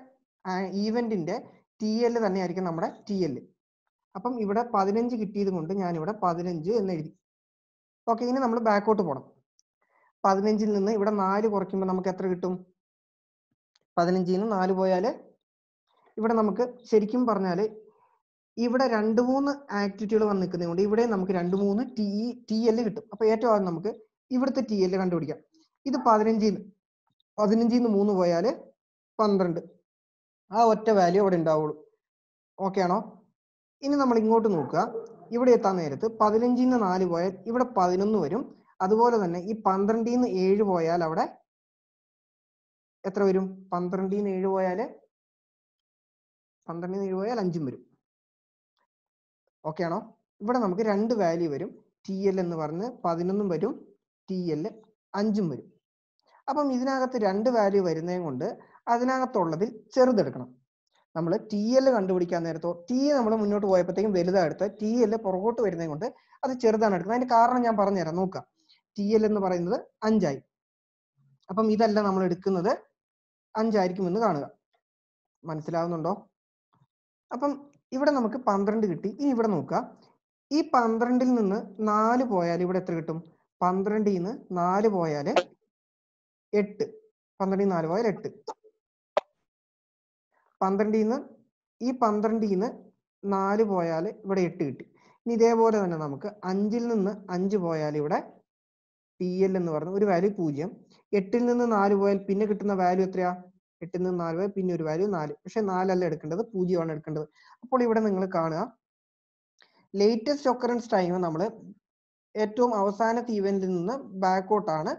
ഈവെന്റിന്റെ ടി എൽ തന്നെയായിരിക്കും നമ്മുടെ ടി എൽ അപ്പം ഇവിടെ പതിനഞ്ച് കിട്ടിയത് കൊണ്ട് ഞാനിവിടെ പതിനഞ്ച് എന്ന് എഴുതി ഓക്കെ ഇനി നമ്മൾ ബാക്കോട്ട് പോകണം പതിനഞ്ചിൽ നിന്ന് ഇവിടെ നാല് കുറയ്ക്കുമ്പോൾ നമുക്ക് എത്ര കിട്ടും പതിനഞ്ചിൽ നിന്ന് നാല് പോയാൽ ഇവിടെ നമുക്ക് ശരിക്കും പറഞ്ഞാൽ ഇവിടെ രണ്ട് മൂന്ന് ആക്ടിവിറ്റികൾ വന്ന് നിൽക്കുന്നതുകൊണ്ട് ഇവിടെ നമുക്ക് രണ്ട് മൂന്ന് ടി ടി എൽ കിട്ടും അപ്പൊ ഏറ്റവും ആദ്യം നമുക്ക് ഇവിടുത്തെ ടി എൽ കണ്ടുപിടിക്കാം ഇത് പതിനഞ്ചിൽ നിന്ന് പതിനഞ്ചിൽ നിന്ന് മൂന്ന് പോയാൽ പന്ത്രണ്ട് ആ ഒറ്റ വാല്യൂ അവിടെ ഉണ്ടാവുള്ളൂ ഓക്കെ ആണോ ഇനി നമ്മൾ ഇങ്ങോട്ട് നോക്കുക ഇവിടെ എത്താൻ നേരത്ത് പതിനഞ്ചിൽ നിന്ന് നാല് പോയാൽ ഇവിടെ പതിനൊന്ന് വരും അതുപോലെ തന്നെ ഈ പന്ത്രണ്ടിൽ നിന്ന് ഏഴ് പോയാൽ അവിടെ എത്ര വരും പന്ത്രണ്ടിൽ നിന്ന് ഏഴ് പോയാല് പന്ത്രണ്ടിൽ നിന്ന് ഏഴ് പോയാൽ അഞ്ചും വരും ഓക്കെ ആണോ ഇവിടെ നമുക്ക് രണ്ട് വാല്യൂ വരും ടി എൽ എന്ന് പറഞ്ഞ് പതിനൊന്നും വരും ടി എൽ അഞ്ചും വരും അപ്പം ഇതിനകത്ത് രണ്ട് വാല്യൂ വരുന്നതും കൊണ്ട് അതിനകത്തുള്ളതിൽ ചെറുതെടുക്കണം നമ്മൾ ടി എൽ കണ്ടുപിടിക്കാൻ നേരത്തോ ടി നമ്മൾ മുന്നോട്ട് പോയപ്പോഴത്തേക്കും വലുതായെടുത്ത് ടി എൽ പുറകോട്ട് വരുന്നത് കൊണ്ട് അത് ചെറുതാണ് എടുക്കുന്നത് അതിന്റെ കാരണം ഞാൻ പറഞ്ഞുതരാം നോക്കാം ടി എൽ എന്ന് പറയുന്നത് അഞ്ചായി അപ്പം ഇതല്ല നമ്മൾ എടുക്കുന്നത് അഞ്ചായിരിക്കും എന്ന് കാണുക മനസ്സിലാവുന്നുണ്ടോ അപ്പം ഇവിടെ നമുക്ക് പന്ത്രണ്ട് കിട്ടി ഇനി ഇവിടെ നോക്കുക ഈ പന്ത്രണ്ടിൽ നിന്ന് നാല് പോയാൽ ഇവിടെ എത്ര കിട്ടും പന്ത്രണ്ടിൽ നിന്ന് നാല് പോയാൽ എട്ട് പന്ത്രണ്ടിൽ നാല് പോയാൽ എട്ട് പന്ത്രണ്ടിൽ നിന്ന് ഈ പന്ത്രണ്ടിൽ നിന്ന് നാല് പോയാൽ ഇവിടെ എട്ട് കിട്ടി ഇനി ഇതേപോലെ തന്നെ നമുക്ക് അഞ്ചിൽ നിന്ന് അഞ്ച് പോയാൽ ഇവിടെ പി എൽ എന്ന് പറഞ്ഞ ഒരു വാല്യൂ പൂജ്യം എട്ടിൽ നിന്ന് നാല് പോയാൽ പിന്നെ കിട്ടുന്ന വാല്യൂ എത്രയാ എട്ടിൽ നിന്ന് നാല് പോയാൽ പിന്നെ ഒരു വാല്യൂ നാല് പക്ഷെ നാലല്ല എടുക്കേണ്ടത് പൂജ്യമാണ് എടുക്കേണ്ടത് അപ്പോൾ ഇവിടെ നിങ്ങൾ കാണുക ലേറ്റസ്റ്റ് ഒക്കറൻസ് ടൈം നമ്മൾ ഏറ്റവും അവസാനത്തെ ഇവന്റിൽ നിന്ന് ബാക്കോട്ടാണ്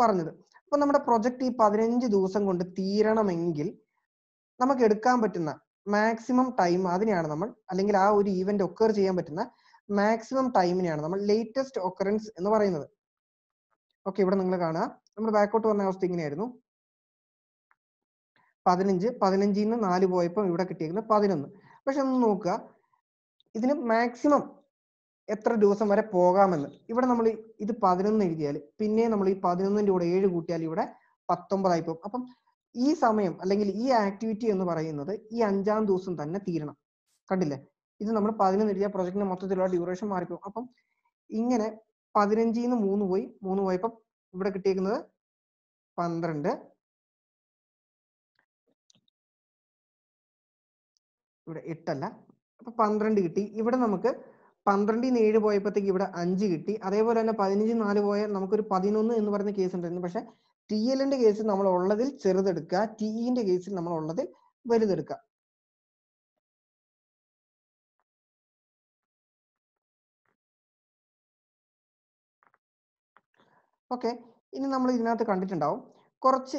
പറഞ്ഞത് അപ്പോൾ നമ്മുടെ പ്രൊജക്ട് ഈ പതിനഞ്ച് ദിവസം കൊണ്ട് തീരണമെങ്കിൽ നമുക്ക് എടുക്കാൻ പറ്റുന്ന മാക്സിമം ടൈം അതിനെയാണ് നമ്മൾ അല്ലെങ്കിൽ ആ ഒരു ഈവന്റ് ഒക്കർ ചെയ്യാൻ പറ്റുന്ന മാക്സിമം ടൈമിനെയാണ് നമ്മൾ ലേറ്റസ്റ്റ് ഒക്കറൻസ് എന്ന് പറയുന്നത് ഓക്കെ ഇവിടെ നിങ്ങൾ കാണുക നമ്മൾ ബാക്കോട്ട് വന്ന അവസ്ഥ ഇങ്ങനെയായിരുന്നു പതിനഞ്ച് പതിനഞ്ചിൽ നിന്ന് നാല് പോയപ്പോൾ ഇവിടെ കിട്ടിയിരിക്കുന്നത് പതിനൊന്ന് പക്ഷെ ഒന്ന് നോക്കുക ഇതിന് മാക്സിമം എത്ര ദിവസം വരെ പോകാമെന്ന് ഇവിടെ നമ്മൾ ഇത് പതിനൊന്ന് എഴുതിയാൽ പിന്നെ നമ്മൾ ഈ പതിനൊന്നിൻ്റെ കൂടെ ഏഴ് കൂട്ടിയാൽ ഇവിടെ പത്തൊമ്പതായി പോകും അപ്പം ഈ സമയം അല്ലെങ്കിൽ ഈ ആക്ടിവിറ്റി എന്ന് പറയുന്നത് ഈ അഞ്ചാം ദിവസം തന്നെ തീരണം കണ്ടില്ലേ ഇത് നമ്മൾ പതിനൊന്ന് എഴുതിയ പ്രൊജക്ടിന്റെ മൊത്തത്തിലുള്ള ഡ്യൂറേഷൻ മാറിപ്പോ അപ്പം ഇങ്ങനെ പതിനഞ്ചിൽ നിന്ന് മൂന്ന് പോയി മൂന്ന് പോയപ്പോൾ ഇവിടെ കിട്ടിയേക്കുന്നത് പന്ത്രണ്ട് ഇവിടെ എട്ടല്ല അപ്പൊ പന്ത്രണ്ട് കിട്ടി ഇവിടെ നമുക്ക് പന്ത്രണ്ടിൽ നിന്ന് ഏഴ് പോയപ്പോഴത്തേക്ക് ഇവിടെ അഞ്ച് കിട്ടി അതേപോലെ തന്നെ പതിനഞ്ച് നാല് പോയാൽ നമുക്കൊരു പതിനൊന്ന് എന്ന് പറയുന്ന കേസ് ഉണ്ടായിരുന്നു പക്ഷെ ടി എല്ലിന്റെ കേസിൽ നമ്മൾ ഉള്ളതിൽ ചെറുതെടുക്കുക ടി ഇന്റെ e കേസിൽ നമ്മൾ ഉള്ളതിൽ വലുതെടുക്കുക ഓക്കെ ഇനി നമ്മൾ ഇതിനകത്ത് കണ്ടിട്ടുണ്ടാവും കുറച്ച്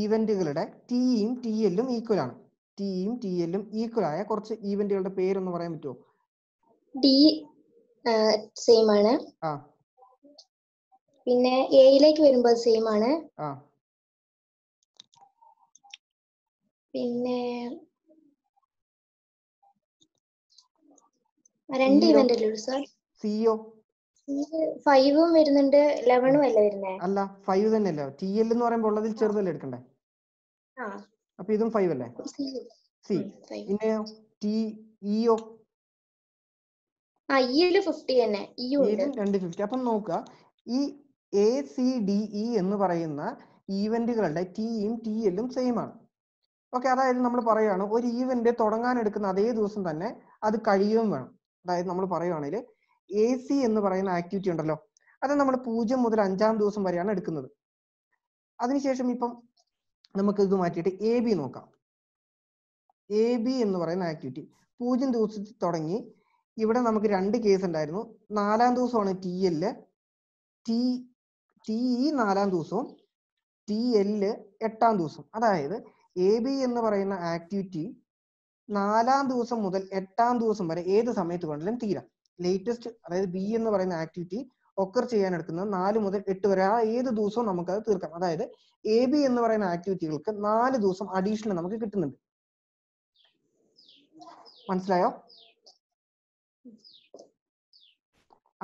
ഈവന്റുകളുടെ ടിയും ടി എല്ലും ഈക്വൽ ആണ് ടിയും ടി എല്ലും ഈക്വൽ ആയ കുറച്ച് ഈവന്റുകളുടെ പേരൊന്ന് പറയാൻ പറ്റുമോ ഡി സെയിം ആണ് ആ പിന്നെ എയിലേക്ക് വരുമ്പോൾ സെയിം ആണ് പിന്നെ രണ്ട് ഇവന്റ് അല്ലേ സാർ സിഒ ഫൈവും വരുന്നുണ്ട് ലെവനും അല്ലേ വരുന്നേ അല്ല ഫൈവ് തന്നെയല്ലോ ടി എൽ എന്ന് പറയുമ്പോൾ ഉള്ളതിൽ ചെറുതല്ലേ എടുക്കണ്ടേ അപ്പൊ ഇതും ഫൈവ് അല്ലേ സി പിന്നെ ടി ഇഒ e ആ ഇയില് e ഫിഫ്റ്റി തന്നെ ഇയു e രണ്ട് ഫിഫ്റ്റി അപ്പം നോക്കുക ഈ എ സി ഡി ഇ എന്ന് പറയുന്ന ഈവെന്റുകളുടെ ടിയും എല്ലും സെയിം ആണ് ഓക്കെ അതായത് നമ്മൾ പറയുകയാണ് ഒരു ഈവെന്റ് തുടങ്ങാൻ എടുക്കുന്ന അതേ ദിവസം തന്നെ അത് കഴിയുകയും വേണം അതായത് നമ്മൾ പറയുകയാണെങ്കിൽ എ സി എന്ന് പറയുന്ന ആക്ടിവിറ്റി ഉണ്ടല്ലോ അത് നമ്മൾ പൂജ്യം മുതൽ അഞ്ചാം ദിവസം വരെയാണ് എടുക്കുന്നത് അതിനുശേഷം ഇപ്പം നമുക്ക് ഇത് മാറ്റിയിട്ട് എ ബി നോക്കാം എ ബി എന്ന് പറയുന്ന ആക്ടിവിറ്റി പൂജ്യം ദിവസത്തിൽ തുടങ്ങി ഇവിടെ നമുക്ക് രണ്ട് കേസ് ഉണ്ടായിരുന്നു നാലാം ദിവസമാണ് T L T T E e നാലാം ദിവസവും ടി എല് എട്ടാം ദിവസം അതായത് എ ബി എന്ന് പറയുന്ന ആക്ടിവിറ്റി നാലാം ദിവസം മുതൽ എട്ടാം ദിവസം വരെ ഏത് സമയത്ത് വേണമെങ്കിലും തീരാം ലേറ്റസ്റ്റ് അതായത് ബി എന്ന് പറയുന്ന ആക്ടിവിറ്റി ഒക്കർ ചെയ്യാൻ എടുക്കുന്നത് നാല് മുതൽ എട്ട് വരെ ആ ഏത് ദിവസവും നമുക്കത് തീർക്കാം അതായത് എ ബി എന്ന് പറയുന്ന ആക്ടിവിറ്റികൾക്ക് നാല് ദിവസം അഡീഷണൽ നമുക്ക് കിട്ടുന്നുണ്ട് മനസ്സിലായോ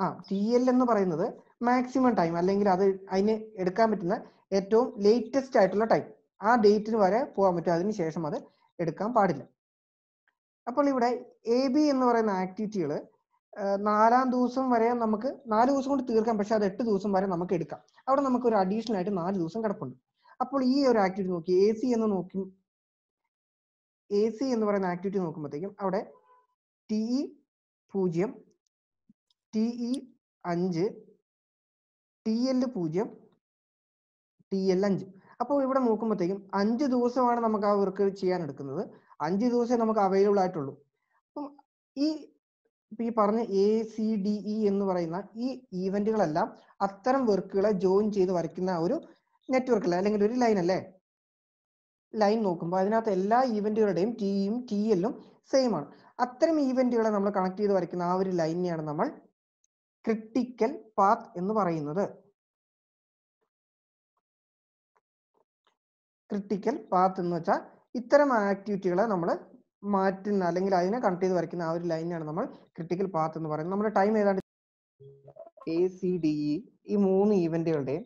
ആ ടി എൽ എന്ന് പറയുന്നത് മാക്സിമം ടൈം അല്ലെങ്കിൽ അത് അതിന് എടുക്കാൻ പറ്റുന്ന ഏറ്റവും ലേറ്റസ്റ്റ് ആയിട്ടുള്ള ടൈം ആ ഡേറ്റിന് വരെ പോകാൻ പറ്റും ശേഷം അത് എടുക്കാൻ പാടില്ല അപ്പോൾ ഇവിടെ എ ബി എന്ന് പറയുന്ന ആക്ടിവിറ്റികൾ നാലാം ദിവസം വരെ നമുക്ക് നാല് ദിവസം കൊണ്ട് തീർക്കാം പക്ഷെ അത് എട്ട് ദിവസം വരെ നമുക്ക് എടുക്കാം അവിടെ നമുക്ക് ഒരു അഡീഷണൽ ആയിട്ട് നാല് ദിവസം കിടപ്പുണ്ട് അപ്പോൾ ഈ ഒരു ആക്ടിവിറ്റി നോക്കി എ സി എന്ന് നോക്കി എ സി എന്ന് പറയുന്ന ആക്ടിവിറ്റി നോക്കുമ്പോഴത്തേക്കും അവിടെ ടി ഇ e പൂജ്യം ടി ഇ e അഞ്ച് ടി എൽ പൂജ്യം ടി എൽ അഞ്ച് അപ്പോൾ ഇവിടെ നോക്കുമ്പോഴത്തേക്കും അഞ്ച് ദിവസമാണ് നമുക്ക് ആ വർക്ക് ചെയ്യാൻ എടുക്കുന്നത് അഞ്ച് ദിവസമേ നമുക്ക് അവൈലബിൾ ആയിട്ടുള്ളൂ അപ്പം ഈ ഈ പറഞ്ഞ എ സി ഡി ഇ എന്ന് പറയുന്ന ഈ ഈവന്റുകളെല്ലാം അത്തരം വർക്കുകളെ ജോയിൻ ചെയ്ത് വരയ്ക്കുന്ന ഒരു നെറ്റ്വർക്ക് അല്ലേ അല്ലെങ്കിൽ ഒരു ലൈൻ അല്ലേ ലൈൻ നോക്കുമ്പോൾ അതിനകത്ത് എല്ലാ ഈവന്റുകളുടെയും ടിയും ടി എല്ലും സെയിം ആണ് അത്തരം ഈവന്റുകളെ നമ്മൾ കണക്ട് ചെയ്ത് വരയ്ക്കുന്ന ആ ഒരു ലൈനെയാണ് നമ്മൾ ക്രിട്ടിക്കൽ പാത്ത് എന്ന് പറയുന്നത് ക്രിട്ടിക്കൽ പാത്ത് എന്ന് വെച്ചാൽ ഇത്തരം ആക്ടിവിറ്റികളെ നമ്മൾ മാറ്റുന്ന അല്ലെങ്കിൽ അതിനെ കണക്ട് ചെയ്ത് വരയ്ക്കുന്ന ആ ഒരു ലൈനാണ് നമ്മൾ ക്രിട്ടിക്കൽ പാത്ത് എന്ന് പറയുന്നത് നമ്മുടെ ടൈം ഏതാണ്ട് എ സി ഡി ഇ ഈ മൂന്ന് ഈവന്റുകളുടെയും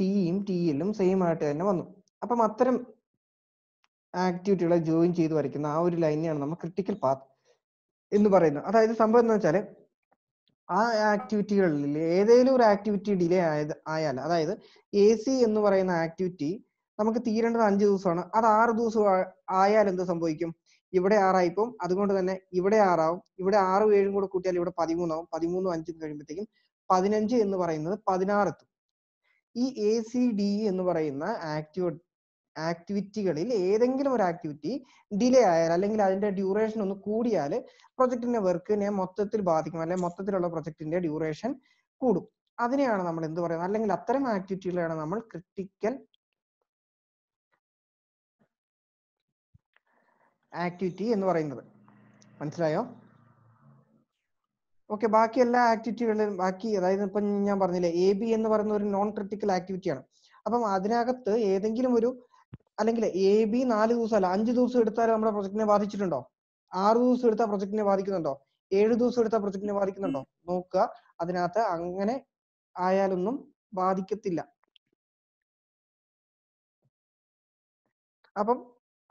ടിയും ടിയിലും സെയിം ആയിട്ട് തന്നെ വന്നു അപ്പം അത്തരം ആക്ടിവിറ്റികളെ ജോയിൻ ചെയ്ത് വരയ്ക്കുന്ന ആ ഒരു ലൈനെയാണ് നമ്മൾ ക്രിട്ടിക്കൽ പാത്ത് എന്ന് പറയുന്നത് അതായത് സംഭവം എന്താ വെച്ചാൽ ആ ആക്ടിവിറ്റികളിൽ ഏതെങ്കിലും ഒരു ആക്ടിവിറ്റി ഡിലേ ആയത് ആയാൽ അതായത് എ സി എന്ന് പറയുന്ന ആക്ടിവിറ്റി നമുക്ക് തീരേണ്ടത് അഞ്ച് ദിവസമാണ് അത് ആറ് ദിവസം ആയാൽ എന്ത് സംഭവിക്കും ഇവിടെ ആറായിപ്പോ അതുകൊണ്ട് തന്നെ ഇവിടെ ആറാവും ഇവിടെ ആറ് ഏഴും കൂടെ കൂട്ടിയാൽ ഇവിടെ പതിമൂന്നാവും പതിമൂന്നും അഞ്ചും കഴിയുമ്പോഴത്തേക്കും പതിനഞ്ച് എന്ന് പറയുന്നത് പതിനാറ് എത്തും ഈ എ സി ഡി എന്ന് പറയുന്ന ആക്ടിവിറ്റി ആക്ടിവിറ്റികളിൽ ഏതെങ്കിലും ഒരു ആക്ടിവിറ്റി ഡിലേ ആയാൽ അല്ലെങ്കിൽ അതിന്റെ ഡ്യൂറേഷൻ ഒന്ന് കൂടിയാൽ പ്രൊജക്ടിന്റെ വർക്കിനെ മൊത്തത്തിൽ ബാധിക്കും അല്ലെങ്കിൽ മൊത്തത്തിലുള്ള പ്രൊജക്ടിന്റെ ഡ്യൂറേഷൻ കൂടും അതിനെയാണ് നമ്മൾ എന്ത് പറയുന്നത് അല്ലെങ്കിൽ അത്തരം ആക്ടിവിറ്റികളെയാണ് നമ്മൾ ക്രിട്ടിക്കൽ ആക്ടിവിറ്റി എന്ന് പറയുന്നത് മനസ്സിലായോ ഓക്കെ ബാക്കി എല്ലാ ആക്ടിവിറ്റികളിലും ബാക്കി അതായത് ഇപ്പം ഞാൻ പറഞ്ഞില്ലേ എ ബി എന്ന് പറയുന്ന ഒരു നോൺ ക്രിട്ടിക്കൽ ആക്ടിവിറ്റിയാണ് അപ്പം അതിനകത്ത് ഏതെങ്കിലും ഒരു അല്ലെങ്കിൽ എ ബി നാല് അല്ല അഞ്ച് ദിവസം എടുത്താൽ നമ്മുടെ പ്രൊജക്ടിനെ ബാധിച്ചിട്ടുണ്ടോ ആറ് ദിവസം എടുത്താൽ പ്രൊജക്ടിനെ ബാധിക്കുന്നുണ്ടോ ഏഴ് ദിവസം എടുത്താൽ പ്രൊജക്ടിനെ ബാധിക്കുന്നുണ്ടോ നോക്കുക അതിനകത്ത് അങ്ങനെ ആയാലൊന്നും ബാധിക്കത്തില്ല അപ്പം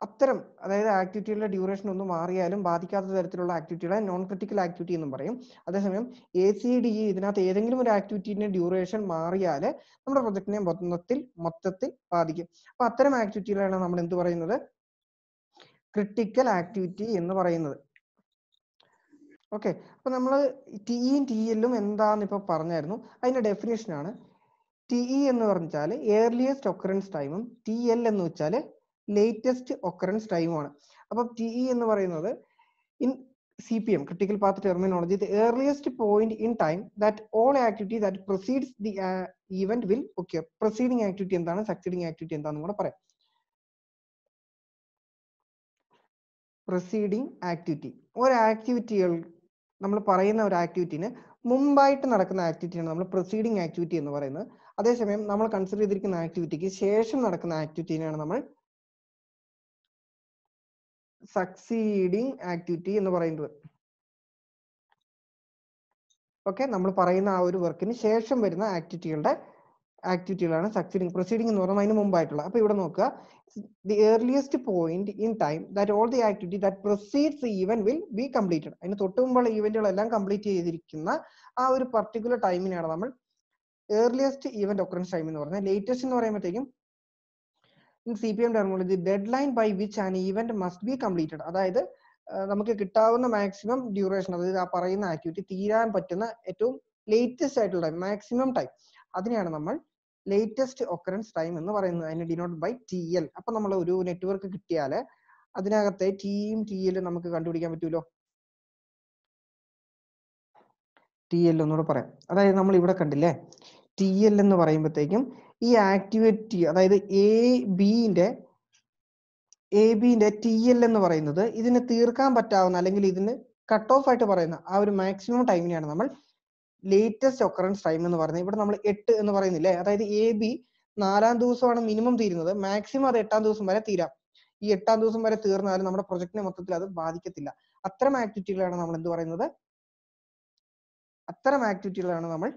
അത്തരം അതായത് ആക്ടിവിറ്റികളുടെ ഡ്യൂറേഷൻ ഒന്ന് മാറിയാലും ബാധിക്കാത്ത തരത്തിലുള്ള ആക്ടിവിറ്റികളെ നോൺ ക്രിട്ടിക്കൽ ആക്ടിവിറ്റി എന്നും പറയും അതേസമയം എ സി ഡി ഇ ഇതിനകത്ത് ഏതെങ്കിലും ഒരു ആക്ടിവിറ്റീൻ്റെ ഡ്യൂറേഷൻ മാറിയാൽ നമ്മുടെ പ്രൊജക്റ്റിനെ മൊത്തത്തിൽ മൊത്തത്തിൽ ബാധിക്കും അപ്പൊ അത്തരം ആക്ടിവിറ്റികളാണ് നമ്മൾ എന്ത് പറയുന്നത് ക്രിട്ടിക്കൽ ആക്ടിവിറ്റി എന്ന് പറയുന്നത് ഓക്കെ അപ്പൊ നമ്മൾ ടിഇയും e ടി എല്ലും എന്താന്ന് ഇപ്പൊ പറഞ്ഞായിരുന്നു അതിന്റെ ഡെഫിനേഷൻ ആണ് ടി ഇ e എന്ന് പറഞ്ഞാൽ ഏർലിയസ്റ്റ് ഒക്കറൻസ് ടൈമും ടി എൽ എന്ന് വെച്ചാൽ ലേറ്റസ്റ്റ് ഒക്കറൻസ് ടൈമാണ് അപ്പൊ ടി ഇ എന്ന് പറയുന്നത് in C P M critical path terminology the earliest point in time that all activity that proceeds the event will okay proceeding activity എന്താണ് succeeding activity എന്താണെന്ന് കൂടെ പറയാം പ്രൊസീഡിങ് ആക്ടിവിറ്റി ഒരു ആക്ടിവിറ്റികൾ നമ്മൾ പറയുന്ന ഒരു ആക്ടിവിറ്റിന് മുമ്പായിട്ട് നടക്കുന്ന ആക്ടിവിറ്റിയാണ് നമ്മൾ പ്രൊസീഡിങ് ആക്ടിവിറ്റി എന്ന് പറയുന്നത് അതേസമയം നമ്മൾ കൺസിഡർ ചെയ്തിരിക്കുന്ന ആക്ടിവിറ്റിക്ക് ശേഷം നടക്കുന്ന ആക്ടിവിറ്റിനെയാണ് നമ്മൾ സക്സീഡിങ് ആക്ടിവിറ്റി എന്ന് പറയുന്നത് ഓക്കെ നമ്മൾ പറയുന്ന ആ ഒരു വർക്കിന് ശേഷം വരുന്ന ആക്ടിവിറ്റികളുടെ ആക്ടിവിറ്റികളാണ് സക്സീഡിങ് പ്രൊസീഡിങ് എന്ന് പറഞ്ഞാൽ അതിന് മുമ്പായിട്ടുള്ള അപ്പൊ ഇവിടെ നോക്കുക the earliest point in time that all the activity that proceeds event will be completed അതിന് തൊട്ട് മുമ്പുള്ള ഈവെന്റുകളെല്ലാം കംപ്ലീറ്റ് ചെയ്തിരിക്കുന്ന ആ ഒരു പർട്ടിക്കുലർ ടൈമിനാണ് നമ്മൾ ഏർലിയസ്റ്റ് ഈവന്റ് ഒക്കറൻസ് ടൈം എന്ന് പറഞ്ഞാൽ ലേറ്റസ്റ്റ് എന്ന് പറയുമ്പോഴത്തേക്കും in C P M terminology deadline by which an event must be completed അതായത് നമുക്ക് കിട്ടാവുന്ന മാക്സിമം ഡ്യൂറേഷൻ അതായത് ആ പറയുന്ന ആക്ടിവിറ്റി തീരാൻ പറ്റുന്ന ഏറ്റവും ലേറ്റസ്റ്റ് ആയിട്ടുള്ള ടൈം മാക്സിമം ടൈം അതിനെയാണ് നമ്മൾ ലേറ്റസ്റ്റ് ഒക്കറൻസ് ടൈം എന്ന് പറയുന്നത് അതിന് ഡിനോട്ട് ബൈ ടി എൽ അപ്പൊ നമ്മൾ ഒരു നെറ്റ്വർക്ക് കിട്ടിയാൽ അതിനകത്തെ ടിയും ടി എല്ലും നമുക്ക് കണ്ടുപിടിക്കാൻ പറ്റൂലോ ടി എൽ ഒന്നുകൂടെ പറയാം അതായത് നമ്മൾ ഇവിടെ കണ്ടില്ലേ ടി എൽ എന്ന് പറയുമ്പോഴത്തേക്കും ഈ ആക്ടിവിറ്റി അതായത് എ ബിന്റെ എ ബിന്റെ ടി എൽ എന്ന് പറയുന്നത് ഇതിന് തീർക്കാൻ പറ്റാവുന്ന അല്ലെങ്കിൽ ഇതിന് കട്ട് ഓഫ് ആയിട്ട് പറയുന്ന ആ ഒരു മാക്സിമം ടൈമിനെയാണ് നമ്മൾ ലേറ്റസ്റ്റ് ഒക്കറൻസ് ടൈം എന്ന് പറയുന്നത് ഇവിടെ നമ്മൾ എട്ട് എന്ന് പറയുന്നില്ലേ അതായത് എ ബി നാലാം ദിവസമാണ് മിനിമം തീരുന്നത് മാക്സിമം അത് എട്ടാം ദിവസം വരെ തീരാം ഈ എട്ടാം ദിവസം വരെ തീർന്നാലും നമ്മുടെ പ്രൊജക്ടിനെ മൊത്തത്തിൽ അത് ബാധിക്കത്തില്ല അത്തരം ആക്ടിവിറ്റികളാണ് നമ്മൾ എന്ത് പറയുന്നത് അത്തരം ആക്ടിവിറ്റികളാണ് നമ്മൾ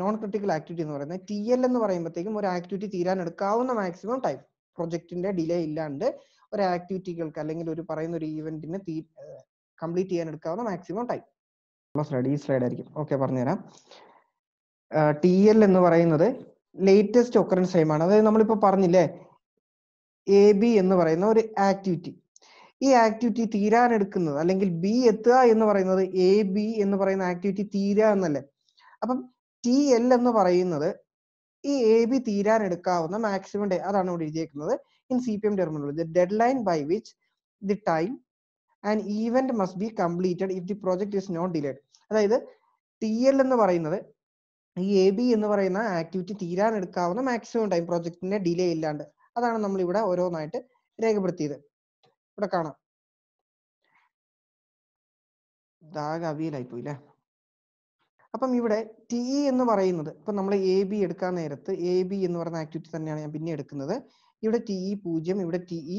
നോൺ ക്രിട്ടിക്കൽ ആക്ടിവിറ്റി എന്ന് പറയുന്നത് ടി എൽ എന്ന് പറയുമ്പോഴത്തേക്കും ഒരു ആക്ടിവിറ്റി തീരാൻ എടുക്കാവുന്ന മാക്സിമം ടൈം പ്രൊജക്ടിന്റെ ഡിലേ ഇല്ലാണ്ട് ഒരു ആക്ടിവിറ്റികൾക്ക് അല്ലെങ്കിൽ ഒരു പറയുന്ന ഒരു ഈവെന്റിന് തീ കംപ്ലീറ്റ് ചെയ്യാൻ എടുക്കാവുന്ന മാക്സിമം ടൈം സ്ലൈഡ് ഈ സ്ലൈഡ് ആയിരിക്കും ഓക്കെ പറഞ്ഞുതരാം ടി എൽ എന്ന് പറയുന്നത് ലേറ്റസ്റ്റ് ഒക്കറൻസ് ടൈം ആണ് അതായത് നമ്മളിപ്പോ പറഞ്ഞില്ലേ എ ബി എന്ന് പറയുന്ന ഒരു ആക്ടിവിറ്റി ഈ ആക്ടിവിറ്റി തീരാനെടുക്കുന്നത് അല്ലെങ്കിൽ ബി എത്തുക എന്ന് പറയുന്നത് എ ബി എന്ന് പറയുന്ന ആക്ടിവിറ്റി തീരാ എന്നല്ലേ അപ്പം ടി എൽ എന്ന് പറയുന്നത് ഈ എ ബി തീരാൻ എടുക്കാവുന്ന മാക്സിമം ഡേ അതാണ് ഇവിടെ എഴുതിയേക്കുന്നത് in C P M terminology deadline by which the time and event must be completed if the project is not delayed അതായത് ടി എൽ എന്ന് പറയുന്നത് ഈ എ ബി എന്ന് പറയുന്ന ആക്ടിവിറ്റി തീരാൻ എടുക്കാവുന്ന മാക്സിമം ടൈം പ്രോജക്റ്റിന്റെ ഡിലേ ഇല്ലാണ്ട് അതാണ് നമ്മൾ ഇവിടെ ഓരോന്നായിട്ട് രേഖപ്പെടുത്തിയത് ഇവിടെ കാണാം ദാഗ് അവിയലായി പോയില്ലേ അപ്പം ഇവിടെ ടി ഇ എന്ന് പറയുന്നത് ഇപ്പം നമ്മൾ എ ബി എടുക്കാൻ നേരത്ത് എ ബി എന്ന് പറയുന്ന ആക്ടിവിറ്റി തന്നെയാണ് ഞാൻ പിന്നെ എടുക്കുന്നത് ഇവിടെ ടി ഇ e പൂജ്യം ഇവിടെ ടി ഇ e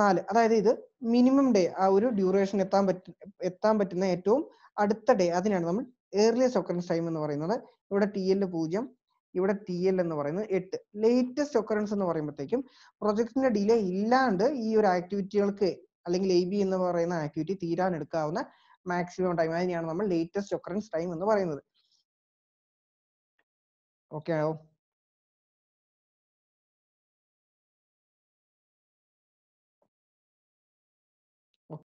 നാല് അതായത് ഇത് മിനിമം ഡേ ആ ഒരു ഡ്യൂറേഷൻ എത്താൻ പറ്റ എത്താൻ പറ്റുന്ന ഏറ്റവും അടുത്ത ഡേ അതിനാണ് നമ്മൾ ഏർലിയസ്റ്റ് ഒക്കറൻസ് ടൈം എന്ന് പറയുന്നത് ഇവിടെ ടി എൽ പൂജ്യം ഇവിടെ ടി എൽ എന്ന് പറയുന്നത് എട്ട് ലേറ്റസ്റ്റ് ഒക്കറൻസ് എന്ന് പറയുമ്പോഴത്തേക്കും പ്രൊജക്ടിന്റെ ഡിലേ ഇല്ലാണ്ട് ഈ ഒരു ആക്ടിവിറ്റികൾക്ക് അല്ലെങ്കിൽ എ ബി എന്ന് പറയുന്ന ആക്ടിവിറ്റി തീരാൻ എടുക്കാവുന്ന മാക്സിമം ടൈം അതിനെയാണ് നമ്മൾ ലേറ്റസ്റ്റ് ഒക്കറൻസ് ടൈം എന്ന് പറയുന്നത് ഓക്കെ ആണോ